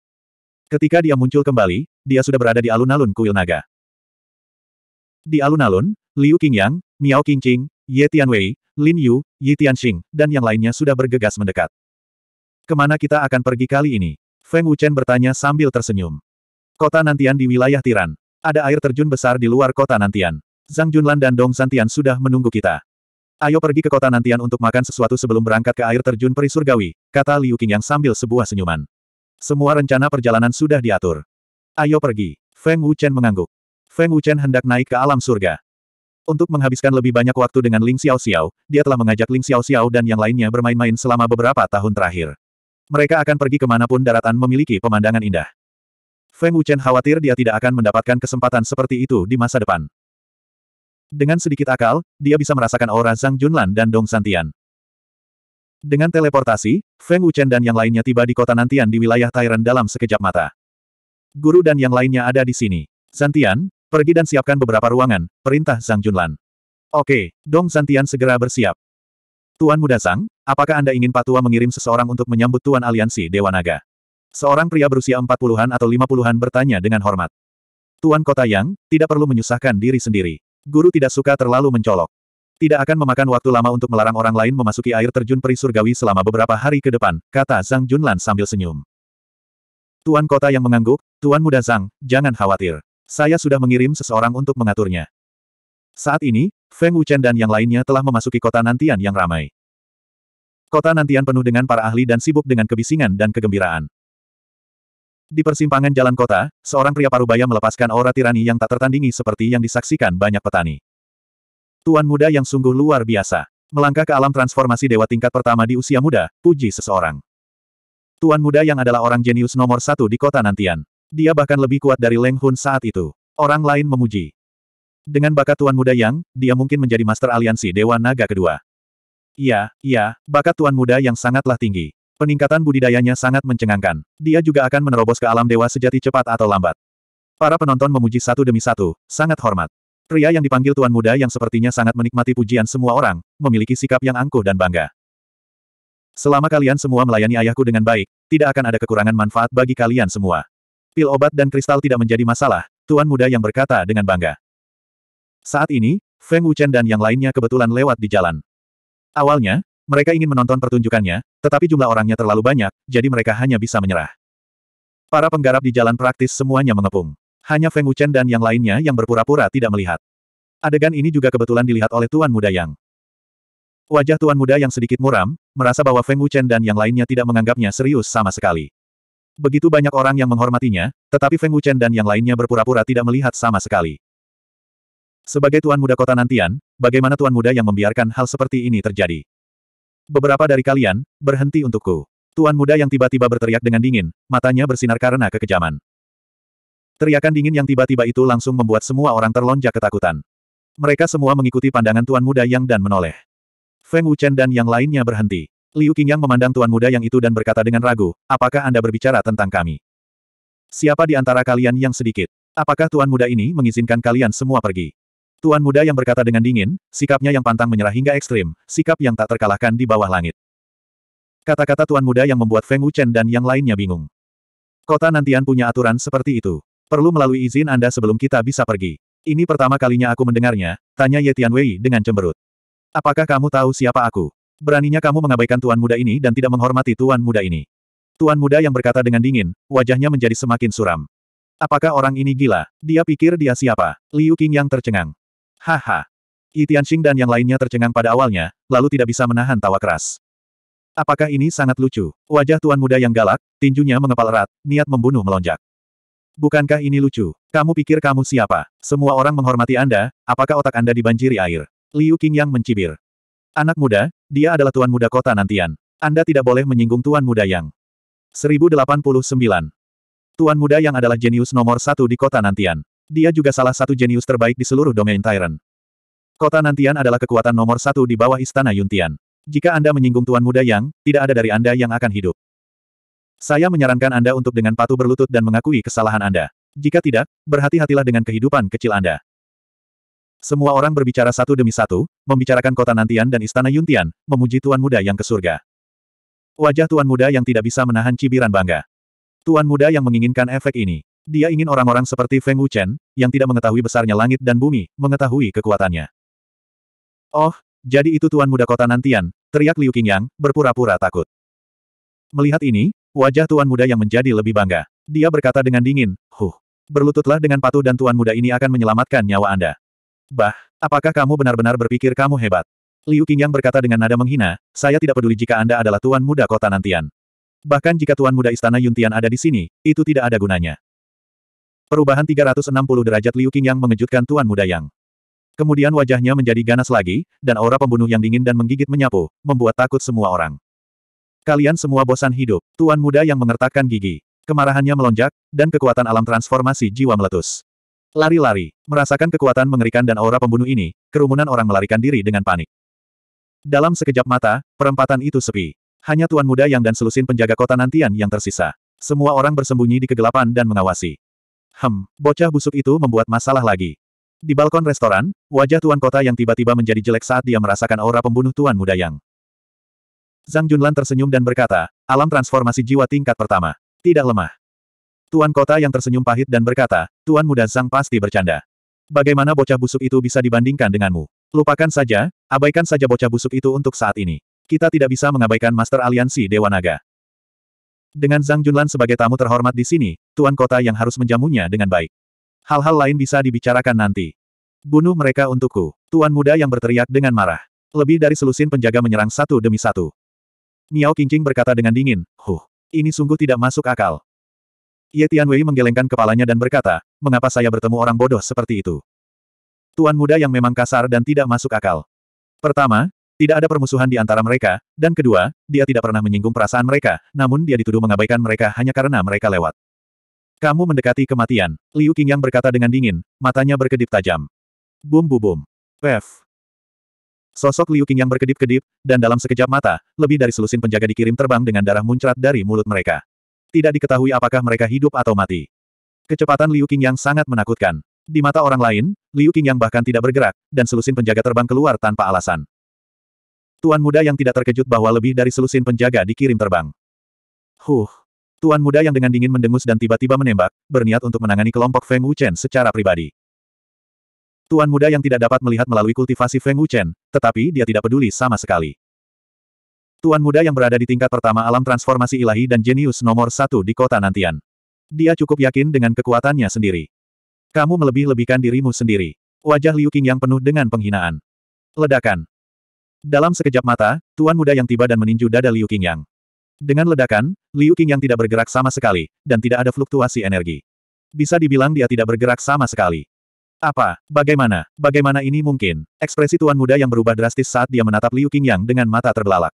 Ketika dia muncul kembali, dia sudah berada di alun-alun kuil naga. Di alun-alun, Liu Qingyang, Miao Qingqing, Ye Tianwei, Lin Yu, Yi Tianxing, dan yang lainnya sudah bergegas mendekat. Kemana kita akan pergi kali ini? Feng Wuchen bertanya sambil tersenyum. Kota Nantian di wilayah Tiran. Ada air terjun besar di luar kota Nantian. Zhang Junlan dan Dong Santian sudah menunggu kita. Ayo pergi ke kota Nantian untuk makan sesuatu sebelum berangkat ke air terjun peri surgawi, kata Liu yang sambil sebuah senyuman. Semua rencana perjalanan sudah diatur. Ayo pergi. Feng Wuchen mengangguk. Feng Wuchen hendak naik ke alam surga. Untuk menghabiskan lebih banyak waktu dengan Ling Xiao Xiao. dia telah mengajak Ling Xiao Xiao dan yang lainnya bermain-main selama beberapa tahun terakhir. Mereka akan pergi kemanapun daratan memiliki pemandangan indah. Feng Wuchen khawatir dia tidak akan mendapatkan kesempatan seperti itu di masa depan. Dengan sedikit akal, dia bisa merasakan aura Zhang Junlan dan Dong Santian. Dengan teleportasi, Feng Wuchen dan yang lainnya tiba di kota Nantian di wilayah Tairen dalam sekejap mata. Guru dan yang lainnya ada di sini. Santian, pergi dan siapkan beberapa ruangan, perintah Zhang Junlan. Oke, Dong Santian segera bersiap. Tuan Muda Sang, apakah Anda ingin Patua mengirim seseorang untuk menyambut Tuan Aliansi Dewa Naga? Seorang pria berusia empat puluhan atau lima puluhan bertanya dengan hormat. Tuan Kota Yang, tidak perlu menyusahkan diri sendiri. Guru tidak suka terlalu mencolok. Tidak akan memakan waktu lama untuk melarang orang lain memasuki air terjun peri surgawi selama beberapa hari ke depan, kata Zhang Junlan sambil senyum. Tuan kota yang mengangguk, Tuan muda Zhang, jangan khawatir. Saya sudah mengirim seseorang untuk mengaturnya. Saat ini, Feng Wuchen dan yang lainnya telah memasuki kota Nantian yang ramai. Kota Nantian penuh dengan para ahli dan sibuk dengan kebisingan dan kegembiraan. Di persimpangan jalan kota, seorang pria parubaya melepaskan aura tirani yang tak tertandingi seperti yang disaksikan banyak petani. Tuan muda yang sungguh luar biasa. Melangkah ke alam transformasi dewa tingkat pertama di usia muda, puji seseorang. Tuan muda yang adalah orang jenius nomor satu di kota Nantian. Dia bahkan lebih kuat dari Leng Hun saat itu. Orang lain memuji. Dengan bakat Tuan Muda Yang, dia mungkin menjadi Master Aliansi Dewa Naga kedua. Iya, iya, bakat Tuan Muda yang sangatlah tinggi. Peningkatan budidayanya sangat mencengangkan. Dia juga akan menerobos ke alam dewa sejati cepat atau lambat. Para penonton memuji satu demi satu, sangat hormat. Pria yang dipanggil Tuan Muda yang sepertinya sangat menikmati pujian semua orang, memiliki sikap yang angkuh dan bangga. Selama kalian semua melayani ayahku dengan baik, tidak akan ada kekurangan manfaat bagi kalian semua. Pil obat dan kristal tidak menjadi masalah, Tuan Muda yang berkata dengan bangga. Saat ini, Feng Wuchen dan yang lainnya kebetulan lewat di jalan. Awalnya, mereka ingin menonton pertunjukannya, tetapi jumlah orangnya terlalu banyak, jadi mereka hanya bisa menyerah. Para penggarap di jalan praktis semuanya mengepung. Hanya Feng Wuchen dan yang lainnya yang berpura-pura tidak melihat. Adegan ini juga kebetulan dilihat oleh Tuan Muda Yang. Wajah Tuan Muda yang sedikit muram, merasa bahwa Feng Wuchen dan yang lainnya tidak menganggapnya serius sama sekali. Begitu banyak orang yang menghormatinya, tetapi Feng Wuchen dan yang lainnya berpura-pura tidak melihat sama sekali. Sebagai Tuan Muda Kota Nantian, bagaimana Tuan Muda yang membiarkan hal seperti ini terjadi? Beberapa dari kalian, berhenti untukku. Tuan muda yang tiba-tiba berteriak dengan dingin, matanya bersinar karena kekejaman. Teriakan dingin yang tiba-tiba itu langsung membuat semua orang terlonjak ketakutan. Mereka semua mengikuti pandangan tuan muda yang dan menoleh. Feng Wuchen dan yang lainnya berhenti. Liu Qingyang memandang tuan muda yang itu dan berkata dengan ragu, apakah Anda berbicara tentang kami? Siapa di antara kalian yang sedikit? Apakah tuan muda ini mengizinkan kalian semua pergi? Tuan muda yang berkata dengan dingin, sikapnya yang pantang menyerah hingga ekstrim, sikap yang tak terkalahkan di bawah langit. Kata-kata tuan muda yang membuat Feng Wuchen dan yang lainnya bingung. Kota Nantian punya aturan seperti itu. Perlu melalui izin Anda sebelum kita bisa pergi. Ini pertama kalinya aku mendengarnya, tanya Ye Tianwei dengan cemberut. Apakah kamu tahu siapa aku? Beraninya kamu mengabaikan tuan muda ini dan tidak menghormati tuan muda ini. Tuan muda yang berkata dengan dingin, wajahnya menjadi semakin suram. Apakah orang ini gila? Dia pikir dia siapa? Liu Qing yang tercengang. Haha. Yi Tianxing dan yang lainnya tercengang pada awalnya, lalu tidak bisa menahan tawa keras. Apakah ini sangat lucu? Wajah tuan muda yang galak, tinjunya mengepal erat, niat membunuh melonjak. Bukankah ini lucu? Kamu pikir kamu siapa? Semua orang menghormati Anda, apakah otak Anda dibanjiri air? Liu yang mencibir. Anak muda, dia adalah tuan muda kota nantian. Anda tidak boleh menyinggung tuan muda yang. 1089. Tuan muda yang adalah jenius nomor satu di kota nantian. Dia juga salah satu jenius terbaik di seluruh domain Tyrant. Kota Nantian adalah kekuatan nomor satu di bawah Istana Yuntian. Jika Anda menyinggung Tuan Muda Yang, tidak ada dari Anda yang akan hidup. Saya menyarankan Anda untuk dengan patuh berlutut dan mengakui kesalahan Anda. Jika tidak, berhati-hatilah dengan kehidupan kecil Anda. Semua orang berbicara satu demi satu, membicarakan kota Nantian dan istana Yuntian, memuji Tuan Muda yang ke surga. Wajah Tuan Muda yang tidak bisa menahan cibiran bangga. Tuan Muda yang menginginkan efek ini. Dia ingin orang-orang seperti Feng Wuchen, yang tidak mengetahui besarnya langit dan bumi, mengetahui kekuatannya. Oh, jadi itu Tuan Muda Kota Nantian, teriak Liu Qingyang, berpura-pura takut. Melihat ini, wajah Tuan Muda yang menjadi lebih bangga. Dia berkata dengan dingin, huh. Berlututlah dengan patuh dan Tuan Muda ini akan menyelamatkan nyawa Anda. Bah, apakah kamu benar-benar berpikir kamu hebat? Liu Qingyang berkata dengan nada menghina, saya tidak peduli jika Anda adalah Tuan Muda Kota Nantian. Bahkan jika Tuan Muda Istana Yuntian ada di sini, itu tidak ada gunanya. Perubahan 360 derajat Liu Qing yang mengejutkan Tuan Muda Yang. Kemudian wajahnya menjadi ganas lagi, dan aura pembunuh yang dingin dan menggigit menyapu, membuat takut semua orang. Kalian semua bosan hidup, Tuan Muda yang mengertakkan gigi. Kemarahannya melonjak, dan kekuatan alam transformasi jiwa meletus. Lari-lari, merasakan kekuatan mengerikan dan aura pembunuh ini, kerumunan orang melarikan diri dengan panik. Dalam sekejap mata, perempatan itu sepi. Hanya Tuan Muda yang dan selusin penjaga kota nantian yang tersisa. Semua orang bersembunyi di kegelapan dan mengawasi. Hem, bocah busuk itu membuat masalah lagi. Di balkon restoran, wajah tuan kota yang tiba-tiba menjadi jelek saat dia merasakan aura pembunuh tuan muda yang. Zhang Junlan tersenyum dan berkata, alam transformasi jiwa tingkat pertama. Tidak lemah. Tuan kota yang tersenyum pahit dan berkata, tuan muda Zhang pasti bercanda. Bagaimana bocah busuk itu bisa dibandingkan denganmu? Lupakan saja, abaikan saja bocah busuk itu untuk saat ini. Kita tidak bisa mengabaikan Master Aliansi Dewa Naga. Dengan Zhang Junlan sebagai tamu terhormat di sini, tuan kota yang harus menjamunya dengan baik. Hal-hal lain bisa dibicarakan nanti. Bunuh mereka untukku, tuan muda yang berteriak dengan marah. Lebih dari selusin penjaga menyerang satu demi satu. Miao Qingqing berkata dengan dingin, Huh, ini sungguh tidak masuk akal. Ye Tianwei menggelengkan kepalanya dan berkata, mengapa saya bertemu orang bodoh seperti itu? Tuan muda yang memang kasar dan tidak masuk akal. Pertama, tidak ada permusuhan di antara mereka, dan kedua, dia tidak pernah menyinggung perasaan mereka, namun dia dituduh mengabaikan mereka hanya karena mereka lewat. Kamu mendekati kematian, Liu Qingyang berkata dengan dingin, matanya berkedip tajam. Bum bum bum. Pef. Sosok Liu Qingyang berkedip-kedip, dan dalam sekejap mata, lebih dari selusin penjaga dikirim terbang dengan darah muncrat dari mulut mereka. Tidak diketahui apakah mereka hidup atau mati. Kecepatan Liu Qingyang sangat menakutkan. Di mata orang lain, Liu Qingyang bahkan tidak bergerak, dan selusin penjaga terbang keluar tanpa alasan. Tuan muda yang tidak terkejut bahwa lebih dari selusin penjaga dikirim terbang. Huh. Tuan muda yang dengan dingin mendengus dan tiba-tiba menembak, berniat untuk menangani kelompok Feng Wuchen secara pribadi. Tuan muda yang tidak dapat melihat melalui kultivasi Feng Wuchen, tetapi dia tidak peduli sama sekali. Tuan muda yang berada di tingkat pertama alam transformasi ilahi dan jenius nomor satu di kota Nantian. Dia cukup yakin dengan kekuatannya sendiri. Kamu melebih-lebihkan dirimu sendiri. Wajah Liu Qing yang penuh dengan penghinaan. Ledakan. Dalam sekejap mata, tuan muda yang tiba dan meninju dada Liu Qingyang. Dengan ledakan, Liu Qingyang tidak bergerak sama sekali, dan tidak ada fluktuasi energi. Bisa dibilang dia tidak bergerak sama sekali. Apa? Bagaimana? Bagaimana ini mungkin? Ekspresi tuan muda yang berubah drastis saat dia menatap Liu Qingyang dengan mata terbelalak.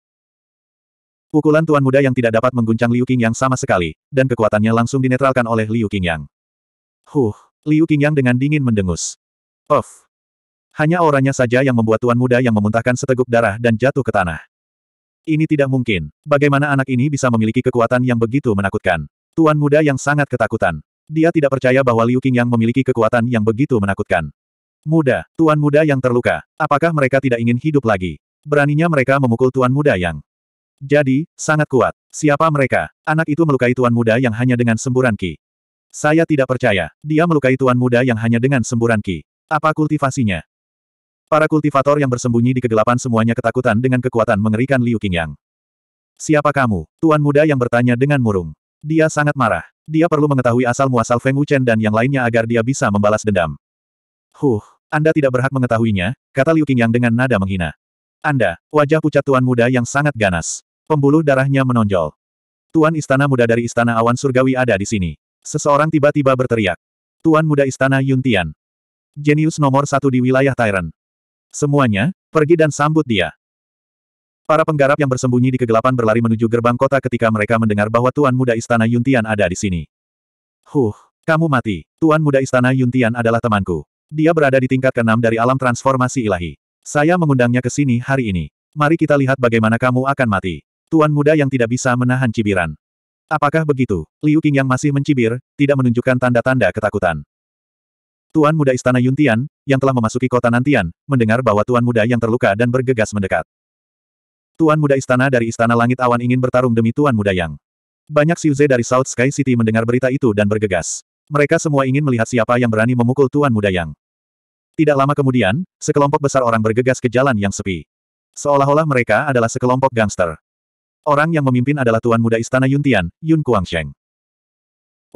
Pukulan tuan muda yang tidak dapat mengguncang Liu Qingyang sama sekali, dan kekuatannya langsung dinetralkan oleh Liu Qingyang. Huh! Liu Qingyang dengan dingin mendengus. Of. Hanya orangnya saja yang membuat tuan muda yang memuntahkan seteguk darah dan jatuh ke tanah. Ini tidak mungkin. Bagaimana anak ini bisa memiliki kekuatan yang begitu menakutkan? Tuan muda yang sangat ketakutan. Dia tidak percaya bahwa Liu yang memiliki kekuatan yang begitu menakutkan. Muda, tuan muda yang terluka. Apakah mereka tidak ingin hidup lagi? Beraninya mereka memukul tuan muda yang... Jadi, sangat kuat. Siapa mereka? Anak itu melukai tuan muda yang hanya dengan semburan ki. Saya tidak percaya. Dia melukai tuan muda yang hanya dengan semburan ki. Apa kultivasinya? Para kultivator yang bersembunyi di kegelapan semuanya ketakutan dengan kekuatan mengerikan Liu Qingyang. Siapa kamu? Tuan muda yang bertanya dengan murung. Dia sangat marah. Dia perlu mengetahui asal-muasal Feng Wuchen dan yang lainnya agar dia bisa membalas dendam. Huh, Anda tidak berhak mengetahuinya, kata Liu Qingyang dengan nada menghina. Anda, wajah pucat tuan muda yang sangat ganas. Pembuluh darahnya menonjol. Tuan istana muda dari istana awan surgawi ada di sini. Seseorang tiba-tiba berteriak. Tuan muda istana Yuntian. Jenius nomor satu di wilayah Tyrant. Semuanya, pergi dan sambut dia. Para penggarap yang bersembunyi di kegelapan berlari menuju gerbang kota ketika mereka mendengar bahwa Tuan Muda Istana Yuntian ada di sini. Huh, kamu mati. Tuan Muda Istana Yuntian adalah temanku. Dia berada di tingkat keenam dari alam transformasi ilahi. Saya mengundangnya ke sini hari ini. Mari kita lihat bagaimana kamu akan mati. Tuan Muda yang tidak bisa menahan cibiran. Apakah begitu? Liu Qing yang masih mencibir, tidak menunjukkan tanda-tanda ketakutan. Tuan Muda Istana Yuntian, yang telah memasuki kota Nantian, mendengar bahwa Tuan Muda yang terluka dan bergegas mendekat. Tuan Muda Istana dari Istana Langit Awan ingin bertarung demi Tuan Muda Yang. Banyak Siuze dari South Sky City mendengar berita itu dan bergegas. Mereka semua ingin melihat siapa yang berani memukul Tuan Muda Yang. Tidak lama kemudian, sekelompok besar orang bergegas ke jalan yang sepi. Seolah-olah mereka adalah sekelompok gangster. Orang yang memimpin adalah Tuan Muda Istana Yuntian, Yun Kuangsheng.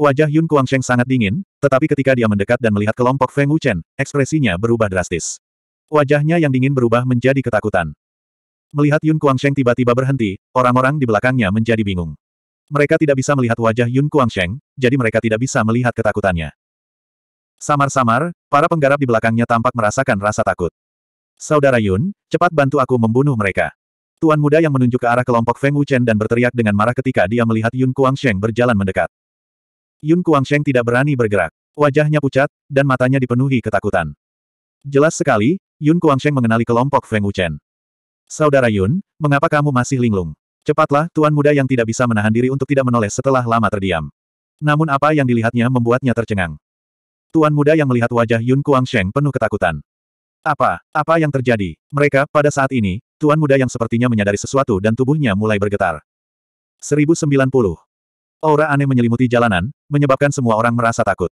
Wajah Yun Kuangsheng sangat dingin, tetapi ketika dia mendekat dan melihat kelompok Feng Wuchen, ekspresinya berubah drastis. Wajahnya yang dingin berubah menjadi ketakutan. Melihat Yun Kuangsheng tiba-tiba berhenti, orang-orang di belakangnya menjadi bingung. Mereka tidak bisa melihat wajah Yun Kuangsheng, jadi mereka tidak bisa melihat ketakutannya. Samar-samar, para penggarap di belakangnya tampak merasakan rasa takut. Saudara Yun, cepat bantu aku membunuh mereka. Tuan muda yang menunjuk ke arah kelompok Feng Wuchen dan berteriak dengan marah ketika dia melihat Yun Kuangsheng berjalan mendekat. Yun Kuangsheng tidak berani bergerak. Wajahnya pucat, dan matanya dipenuhi ketakutan. Jelas sekali, Yun Kuangsheng mengenali kelompok Feng Wuchen. Saudara Yun, mengapa kamu masih linglung? Cepatlah, tuan muda yang tidak bisa menahan diri untuk tidak menoleh setelah lama terdiam. Namun apa yang dilihatnya membuatnya tercengang. Tuan muda yang melihat wajah Yun Kuangsheng penuh ketakutan. Apa, apa yang terjadi? Mereka, pada saat ini, tuan muda yang sepertinya menyadari sesuatu dan tubuhnya mulai bergetar. 1090. Aura aneh menyelimuti jalanan, menyebabkan semua orang merasa takut.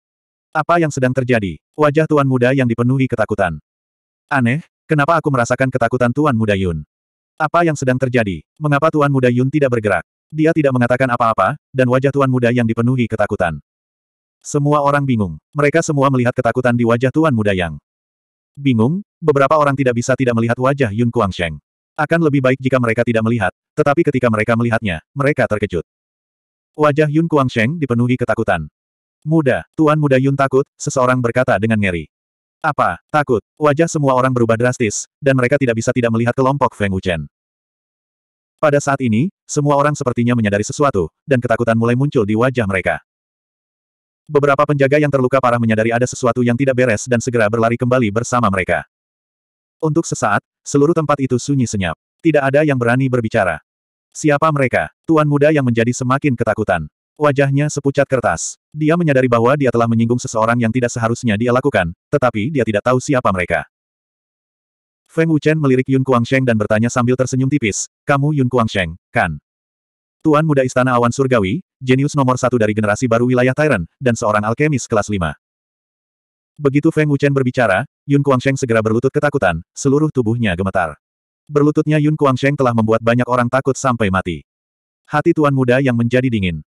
Apa yang sedang terjadi? Wajah tuan muda yang dipenuhi ketakutan. Aneh, kenapa aku merasakan ketakutan tuan muda Yun? Apa yang sedang terjadi? Mengapa tuan muda Yun tidak bergerak? Dia tidak mengatakan apa-apa, dan wajah tuan muda yang dipenuhi ketakutan. Semua orang bingung. Mereka semua melihat ketakutan di wajah tuan muda yang bingung, beberapa orang tidak bisa tidak melihat wajah Yun Kuang Sheng. Akan lebih baik jika mereka tidak melihat, tetapi ketika mereka melihatnya, mereka terkejut. Wajah Yun Kuang Sheng dipenuhi ketakutan. Muda, Tuan Muda Yun takut, seseorang berkata dengan ngeri. Apa, takut? Wajah semua orang berubah drastis, dan mereka tidak bisa tidak melihat kelompok Feng Wuchen. Pada saat ini, semua orang sepertinya menyadari sesuatu, dan ketakutan mulai muncul di wajah mereka. Beberapa penjaga yang terluka parah menyadari ada sesuatu yang tidak beres dan segera berlari kembali bersama mereka. Untuk sesaat, seluruh tempat itu sunyi senyap. Tidak ada yang berani berbicara. Siapa mereka? Tuan muda yang menjadi semakin ketakutan. Wajahnya sepucat kertas. Dia menyadari bahwa dia telah menyinggung seseorang yang tidak seharusnya dia lakukan, tetapi dia tidak tahu siapa mereka. Feng Wuchen melirik Yun Kuangsheng dan bertanya sambil tersenyum tipis, kamu Yun Kuangsheng, kan? Tuan muda Istana Awan Surgawi, jenius nomor satu dari generasi baru wilayah Tyrant, dan seorang alkemis kelas lima." Begitu Feng Wuchen berbicara, Yun Kuangsheng segera berlutut ketakutan, seluruh tubuhnya gemetar. Berlututnya Yun Kuangsheng telah membuat banyak orang takut sampai mati. Hati tuan muda yang menjadi dingin.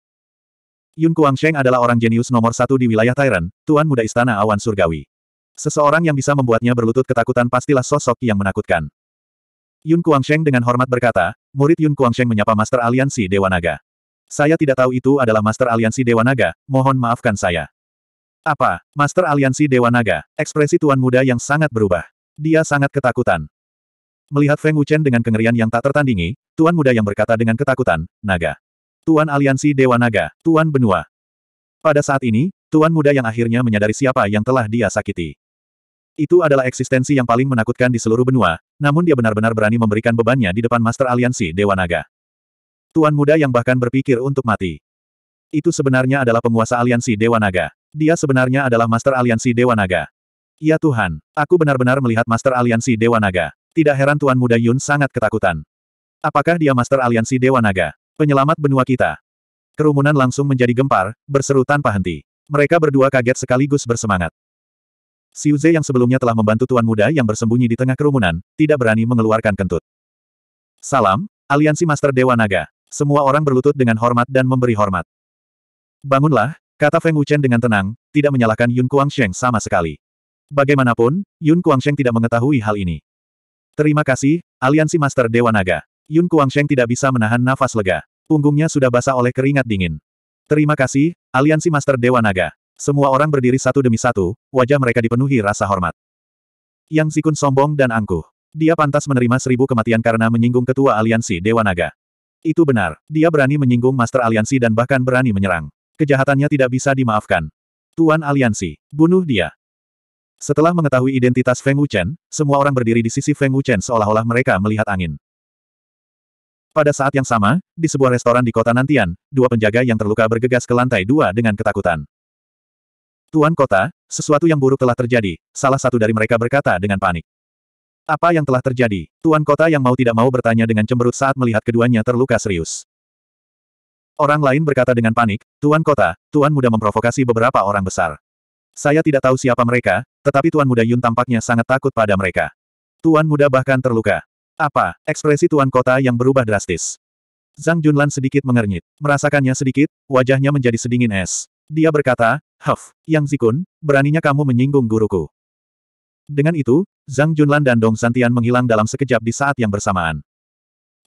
Yun Kuangsheng adalah orang jenius nomor satu di wilayah Tyran, tuan muda istana awan surgawi. Seseorang yang bisa membuatnya berlutut ketakutan pastilah sosok yang menakutkan. Yun Kuangsheng dengan hormat berkata, murid Yun Kuangsheng menyapa Master Aliansi Dewa Naga. Saya tidak tahu itu adalah Master Aliansi Dewa Naga, mohon maafkan saya. Apa, Master Aliansi Dewa Naga, ekspresi tuan muda yang sangat berubah. Dia sangat ketakutan. Melihat Feng Wuchen dengan kengerian yang tak tertandingi, Tuan Muda yang berkata dengan ketakutan, Naga. Tuan Aliansi Dewa Naga, Tuan Benua. Pada saat ini, Tuan Muda yang akhirnya menyadari siapa yang telah dia sakiti. Itu adalah eksistensi yang paling menakutkan di seluruh benua, namun dia benar-benar berani memberikan bebannya di depan Master Aliansi Dewa Naga. Tuan Muda yang bahkan berpikir untuk mati. Itu sebenarnya adalah penguasa Aliansi Dewa Naga. Dia sebenarnya adalah Master Aliansi Dewa Naga. Ya Tuhan, aku benar-benar melihat Master Aliansi Dewa Naga. Tidak heran Tuan Muda Yun sangat ketakutan. Apakah dia Master Aliansi Dewa Naga? Penyelamat benua kita. Kerumunan langsung menjadi gempar, berseru tanpa henti. Mereka berdua kaget sekaligus bersemangat. Siuze yang sebelumnya telah membantu Tuan Muda yang bersembunyi di tengah kerumunan, tidak berani mengeluarkan kentut. Salam, Aliansi Master Dewa Naga. Semua orang berlutut dengan hormat dan memberi hormat. Bangunlah, kata Feng Wuchen dengan tenang, tidak menyalahkan Yun Kuangsheng sama sekali. Bagaimanapun, Yun Kuangsheng tidak mengetahui hal ini. Terima kasih, aliansi Master Dewa Naga. Yun Kuangsheng tidak bisa menahan nafas lega. Punggungnya sudah basah oleh keringat dingin. Terima kasih, aliansi Master Dewa Naga. Semua orang berdiri satu demi satu, wajah mereka dipenuhi rasa hormat. Yang Sikun sombong dan angkuh. Dia pantas menerima seribu kematian karena menyinggung ketua aliansi Dewa Naga. Itu benar, dia berani menyinggung Master Aliansi dan bahkan berani menyerang. Kejahatannya tidak bisa dimaafkan. Tuan Aliansi, bunuh dia. Setelah mengetahui identitas Feng Wuchen, semua orang berdiri di sisi Feng Wuchen seolah-olah mereka melihat angin. Pada saat yang sama, di sebuah restoran di kota Nantian, dua penjaga yang terluka bergegas ke lantai dua dengan ketakutan. Tuan kota, sesuatu yang buruk telah terjadi, salah satu dari mereka berkata dengan panik. Apa yang telah terjadi? Tuan kota yang mau tidak mau bertanya dengan cemberut saat melihat keduanya terluka serius. Orang lain berkata dengan panik, Tuan kota, Tuan mudah memprovokasi beberapa orang besar. Saya tidak tahu siapa mereka, tetapi Tuan Muda Yun tampaknya sangat takut pada mereka. Tuan Muda bahkan terluka. Apa, ekspresi Tuan Kota yang berubah drastis. Zhang Junlan sedikit mengernyit. Merasakannya sedikit, wajahnya menjadi sedingin es. Dia berkata, Huff, Yang Zikun, beraninya kamu menyinggung guruku. Dengan itu, Zhang Junlan dan Dong Santian menghilang dalam sekejap di saat yang bersamaan.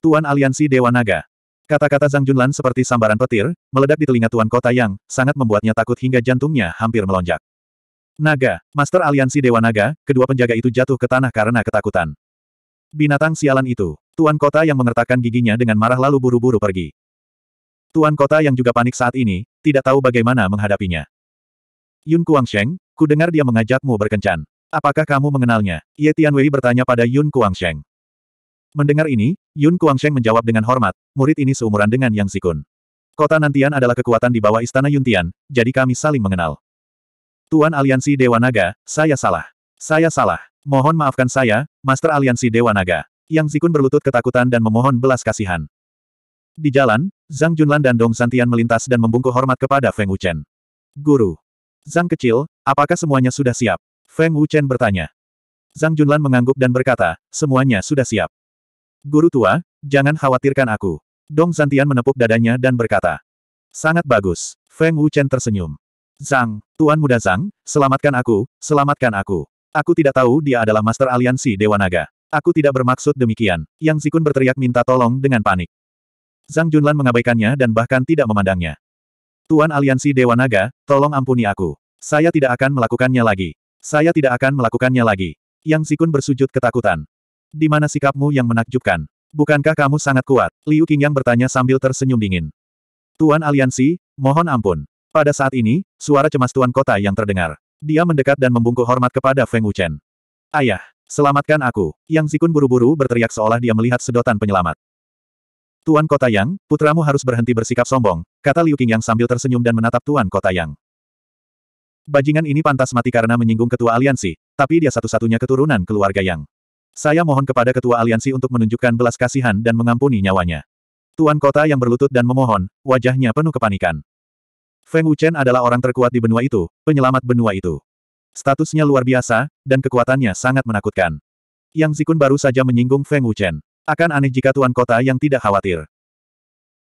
Tuan Aliansi Dewa Naga. Kata-kata Zhang Junlan seperti sambaran petir, meledak di telinga Tuan Kota Yang, sangat membuatnya takut hingga jantungnya hampir melonjak. Naga, Master Aliansi Dewa Naga, kedua penjaga itu jatuh ke tanah karena ketakutan. Binatang sialan itu, Tuan Kota yang mengertakkan giginya dengan marah lalu buru-buru pergi. Tuan Kota yang juga panik saat ini, tidak tahu bagaimana menghadapinya. Yun Kuangsheng, ku dengar dia mengajakmu berkencan. Apakah kamu mengenalnya? Ye Tianwei bertanya pada Yun Kuangsheng. Mendengar ini, Yun Kuangsheng menjawab dengan hormat, murid ini seumuran dengan Yang Sikun. Kota Nantian adalah kekuatan di bawah istana Yuntian, jadi kami saling mengenal. Tuan Aliansi Dewa Naga, saya salah. Saya salah. Mohon maafkan saya, Master Aliansi Dewa Naga. Yang Zikun berlutut ketakutan dan memohon belas kasihan. Di jalan, Zhang Junlan dan Dong Santian melintas dan membungkuk hormat kepada Feng Wuchen. Guru. Zhang kecil, apakah semuanya sudah siap? Feng Wuchen bertanya. Zhang Junlan mengangguk dan berkata, semuanya sudah siap. Guru tua, jangan khawatirkan aku. Dong Santian menepuk dadanya dan berkata. Sangat bagus. Feng Wuchen tersenyum. Zhang, Tuan Muda Zhang, selamatkan aku, selamatkan aku. Aku tidak tahu dia adalah Master Aliansi Dewa Naga. Aku tidak bermaksud demikian. Yang Zikun berteriak minta tolong dengan panik. Zhang Junlan mengabaikannya dan bahkan tidak memandangnya. Tuan Aliansi Dewa Naga, tolong ampuni aku. Saya tidak akan melakukannya lagi. Saya tidak akan melakukannya lagi. Yang Zikun bersujud ketakutan. Di mana sikapmu yang menakjubkan? Bukankah kamu sangat kuat? Liu Qingyang bertanya sambil tersenyum dingin. Tuan Aliansi, mohon ampun. Pada saat ini, suara cemas tuan kota yang terdengar. Dia mendekat dan membungkuk hormat kepada Feng Wuchen. Ayah, selamatkan aku. Yang Sikun buru-buru berteriak seolah dia melihat sedotan penyelamat. Tuan Kota Yang, putramu harus berhenti bersikap sombong, kata Liu yang sambil tersenyum dan menatap Tuan Kota Yang. Bajingan ini pantas mati karena menyinggung ketua aliansi, tapi dia satu-satunya keturunan keluarga Yang. Saya mohon kepada ketua aliansi untuk menunjukkan belas kasihan dan mengampuni nyawanya. Tuan Kota Yang berlutut dan memohon, wajahnya penuh kepanikan. Feng Wuchen adalah orang terkuat di benua itu, penyelamat benua itu. Statusnya luar biasa, dan kekuatannya sangat menakutkan. Yang Zikun baru saja menyinggung Feng Wuchen. Akan aneh jika Tuan Kota yang tidak khawatir.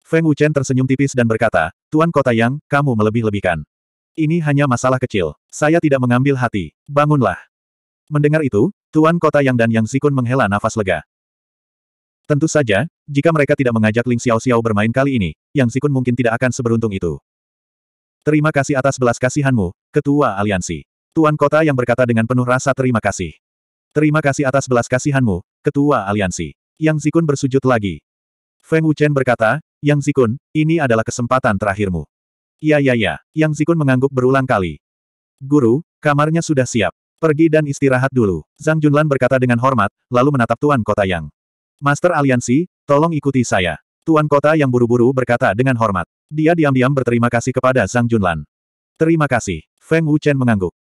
Feng Wuchen tersenyum tipis dan berkata, Tuan Kota yang, kamu melebih-lebihkan. Ini hanya masalah kecil. Saya tidak mengambil hati. Bangunlah. Mendengar itu, Tuan Kota Yang dan Yang Zikun menghela nafas lega. Tentu saja, jika mereka tidak mengajak Ling Xiao Xiao bermain kali ini, Yang Zikun mungkin tidak akan seberuntung itu. Terima kasih atas belas kasihanmu, Ketua Aliansi. Tuan Kota yang berkata dengan penuh rasa terima kasih. Terima kasih atas belas kasihanmu, Ketua Aliansi. Yang Zikun bersujud lagi. Feng Wuchen berkata, Yang Zikun, ini adalah kesempatan terakhirmu. Ya ya ya, Yang Zikun mengangguk berulang kali. Guru, kamarnya sudah siap. Pergi dan istirahat dulu. Zhang Junlan berkata dengan hormat, lalu menatap Tuan Kota Yang. Master Aliansi, tolong ikuti saya. Tuan kota yang buru-buru berkata dengan hormat. Dia diam-diam berterima kasih kepada Zhang Junlan. Terima kasih. Feng Wuchen mengangguk.